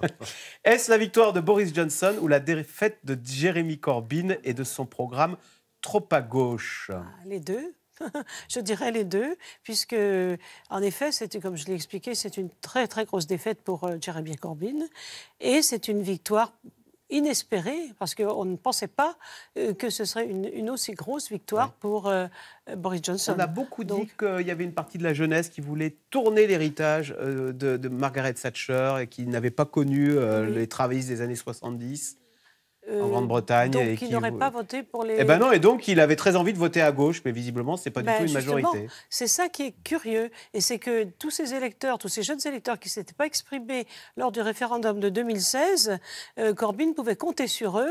[laughs] Est-ce la victoire de Boris Johnson ou la défaite de Jeremy Corbyn et de son programme trop à gauche ah, Les deux [laughs] je dirais les deux, puisque, en effet, c'était, comme je l'ai expliqué, c'est une très, très grosse défaite pour euh, Jeremy Corbyn. Et c'est une victoire Inespéré parce qu'on ne pensait pas euh, que ce serait une, aussi grosse victoire pour euh, Boris Johnson. On a beaucoup dit qu'il y avait une partie de la jeunesse qui voulait tourner l'héritage euh, de, Margaret Thatcher et qui n'avait pas connu les travaillistes des années 70 en euh, Grande-Bretagne. Donc, il n'aurait pas voté pour les. Eh ben non, et donc il avait très envie de voter à gauche, mais visiblement, c'est pas du ben, tout une majorité. C'est ça qui est curieux, et c'est que tous ces électeurs, tous ces jeunes électeurs qui ne s'étaient pas exprimés lors du référendum de 2016, euh, Corbyn pouvait compter sur eux.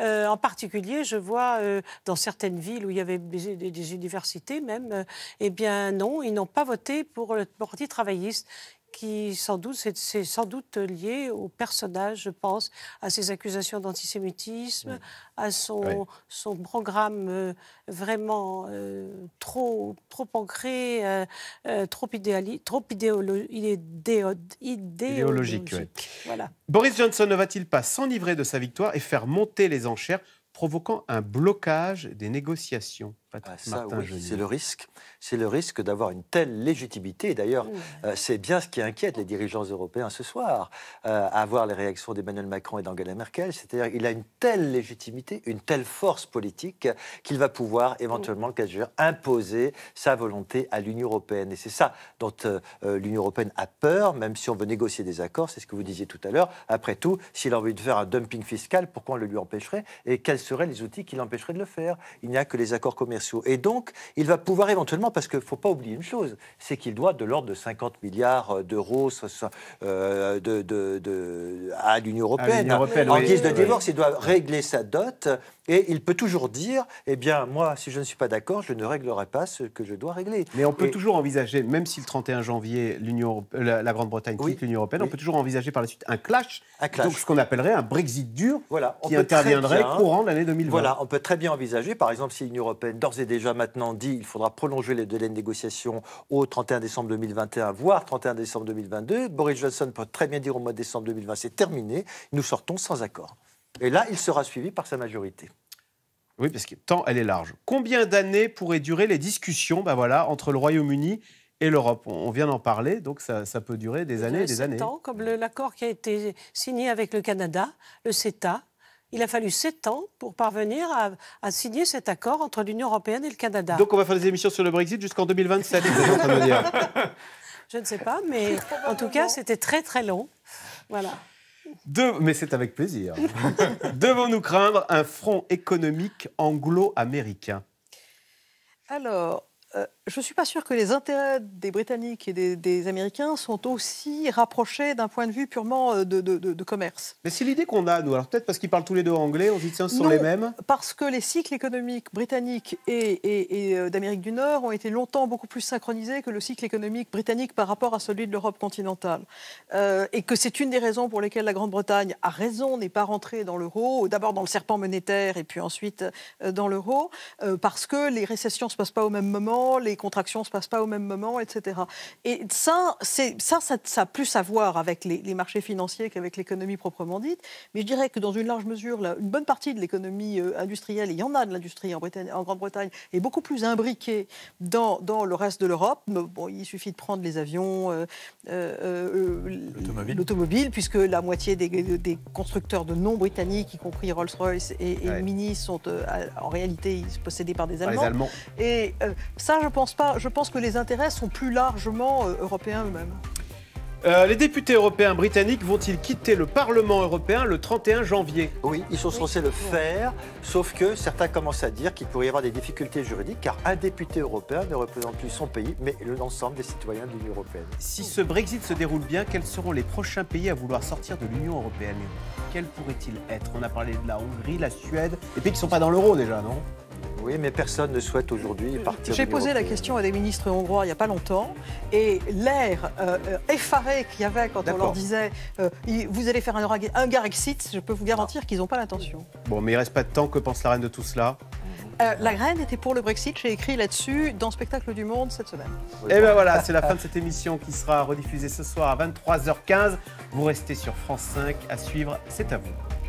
Euh, en particulier, je vois dans certaines villes où il y avait des, des universités même, eh bien non, ils n'ont pas voté pour le Parti travailliste qui sans doute, c'est sans doute lié au personnage, je pense, à ses accusations d'antisémitisme, à son, son programme euh, vraiment euh, trop, trop ancré, trop, trop idéologique. Boris Johnson ne va-t-il pas s'enivrer de sa victoire et faire monter les enchères, provoquant un blocage des négociations ah, c'est le risque. C'est le risque d'avoir une telle légitimité. D'ailleurs, euh, c'est bien ce qui inquiète les dirigeants européens ce soir, euh, à voir les réactions d'Emmanuel Macron et d'Angela Merkel. C'est-à-dire qu'il a une telle légitimité, une telle force politique, qu'il va pouvoir éventuellement, le cas imposer sa volonté à l'Union européenne. Et c'est ça dont euh, l'Union européenne a peur, même si on veut négocier des accords, c'est ce que vous disiez tout à l'heure. Après tout, s'il a envie de faire un dumping fiscal, pourquoi on le lui empêcherait Et quels seraient les outils qui l'empêcheraient de le faire Il n'y a que les accords commerciaux et donc, il va pouvoir éventuellement, parce qu'il ne faut pas oublier une chose, c'est qu'il doit de l'ordre de 50 milliards euh, d'euros euh, de, à l'Union européenne. en guise de divorce, il doit régler sa dot. Et il peut toujours dire, eh bien, moi, si je ne suis pas d'accord, je ne réglerai pas ce que je dois régler. Mais on peut toujours envisager, même si le 31 janvier, l'Union, euh, la, Grande-Bretagne quitte l'Union européenne, on peut toujours envisager par la suite un clash, donc ce qu'on appellerait un Brexit dur voilà. qui interviendrait courant l'année 2020. Voilà, on peut très bien envisager, par exemple, si l'Union européenne, d'ores déjà maintenant dit qu'il faudra prolonger les délais de négociation au 31 décembre 2021, voire 31 décembre 2022. Boris Johnson peut très bien dire au mois de décembre 2020, c'est terminé, nous sortons sans accord. Et là, il sera suivi par sa majorité. Oui, parce que tant elle est large. Combien d'années pourraient durer les discussions bah voilà, entre le Royaume-Uni et l'Europe. On vient d'en parler, donc ça, peut durer des années et des années. comme l'accord qui a été signé avec le Canada, le CETA, il a fallu sept ans pour parvenir à, signer cet accord entre l'Union européenne et le Canada. Donc on va faire des émissions sur le Brexit jusqu'en 2027, en dire. [laughs] Je ne sais pas, mais en tout cas, c'était très très long. Voilà. Mais c'est avec plaisir. [laughs] Devons-nous craindre un front économique anglo-américain Alors, euh, je ne suis pas sûr que les intérêts des Britanniques et des, Américains sont aussi rapprochés d'un point de vue purement euh, de, commerce. Mais c'est l'idée qu'on a, nous. Alors peut-être parce qu'ils parlent tous les deux anglais, on se dit tiens, ce sont les mêmes. Parce que les cycles économiques britanniques et, euh, d'Amérique du Nord ont été longtemps beaucoup plus synchronisés que le cycle économique britannique par rapport à celui de l'Europe continentale. et que c'est une des raisons pour lesquelles la Grande-Bretagne, a raison, n'est pas rentrée dans l'euro, d'abord dans le serpent monétaire et puis ensuite dans l'euro, parce que les récessions ne se passent pas au même moment les contractions ne se passent pas au même moment, etc. Et ça, c'est, ça, ça, ça, a plus à voir avec les, marchés financiers qu'avec l'économie proprement dite. Mais je dirais que dans une large mesure, une bonne partie de l'économie euh, industrielle, et il y en a de l'industrie en, en Grande-Bretagne, est beaucoup plus imbriquée dans, dans le reste de l'Europe. Bon, il suffit de prendre les avions, euh, euh, l'automobile. puisque la moitié des, constructeurs de non britanniques, y compris Rolls-Royce et, Mini, sont en réalité possédés par des Allemands. Allemands. Et ça, je pense pas. Je pense que les intérêts sont plus largement euh, européens eux-mêmes. Euh, les députés européens britanniques vont-ils quitter le Parlement européen le 31 janvier Oui, ils sont censés le faire, sauf que certains commencent à dire qu'il pourrait y avoir des difficultés juridiques, car un député européen ne représente plus son pays, mais l'ensemble des citoyens de l'Union européenne. Si ce Brexit se déroule bien, quels seront les prochains pays à vouloir sortir de l'Union européenne Quels pourraient-ils être On a parlé de la Hongrie, la Suède, les pays qui ne sont pas dans l'euro déjà, non oui, mais personne ne souhaite aujourd'hui partir. J'ai posé la question à des ministres hongrois il n'y a pas longtemps, et l'air euh, euh, effaré qu'il y avait quand on leur disait euh, vous allez faire un, un Garexit, je peux vous garantir qu'ils n'ont pas l'intention. Bon, mais il reste pas de temps. Que pense la reine de tout cela la reine était pour le Brexit, j'ai écrit là-dessus dans Spectacle du Monde cette semaine. Et eh bien voilà, c'est la fin de cette émission qui sera rediffusée ce soir à 23h15. Vous restez sur France 5 à suivre, c'est à vous.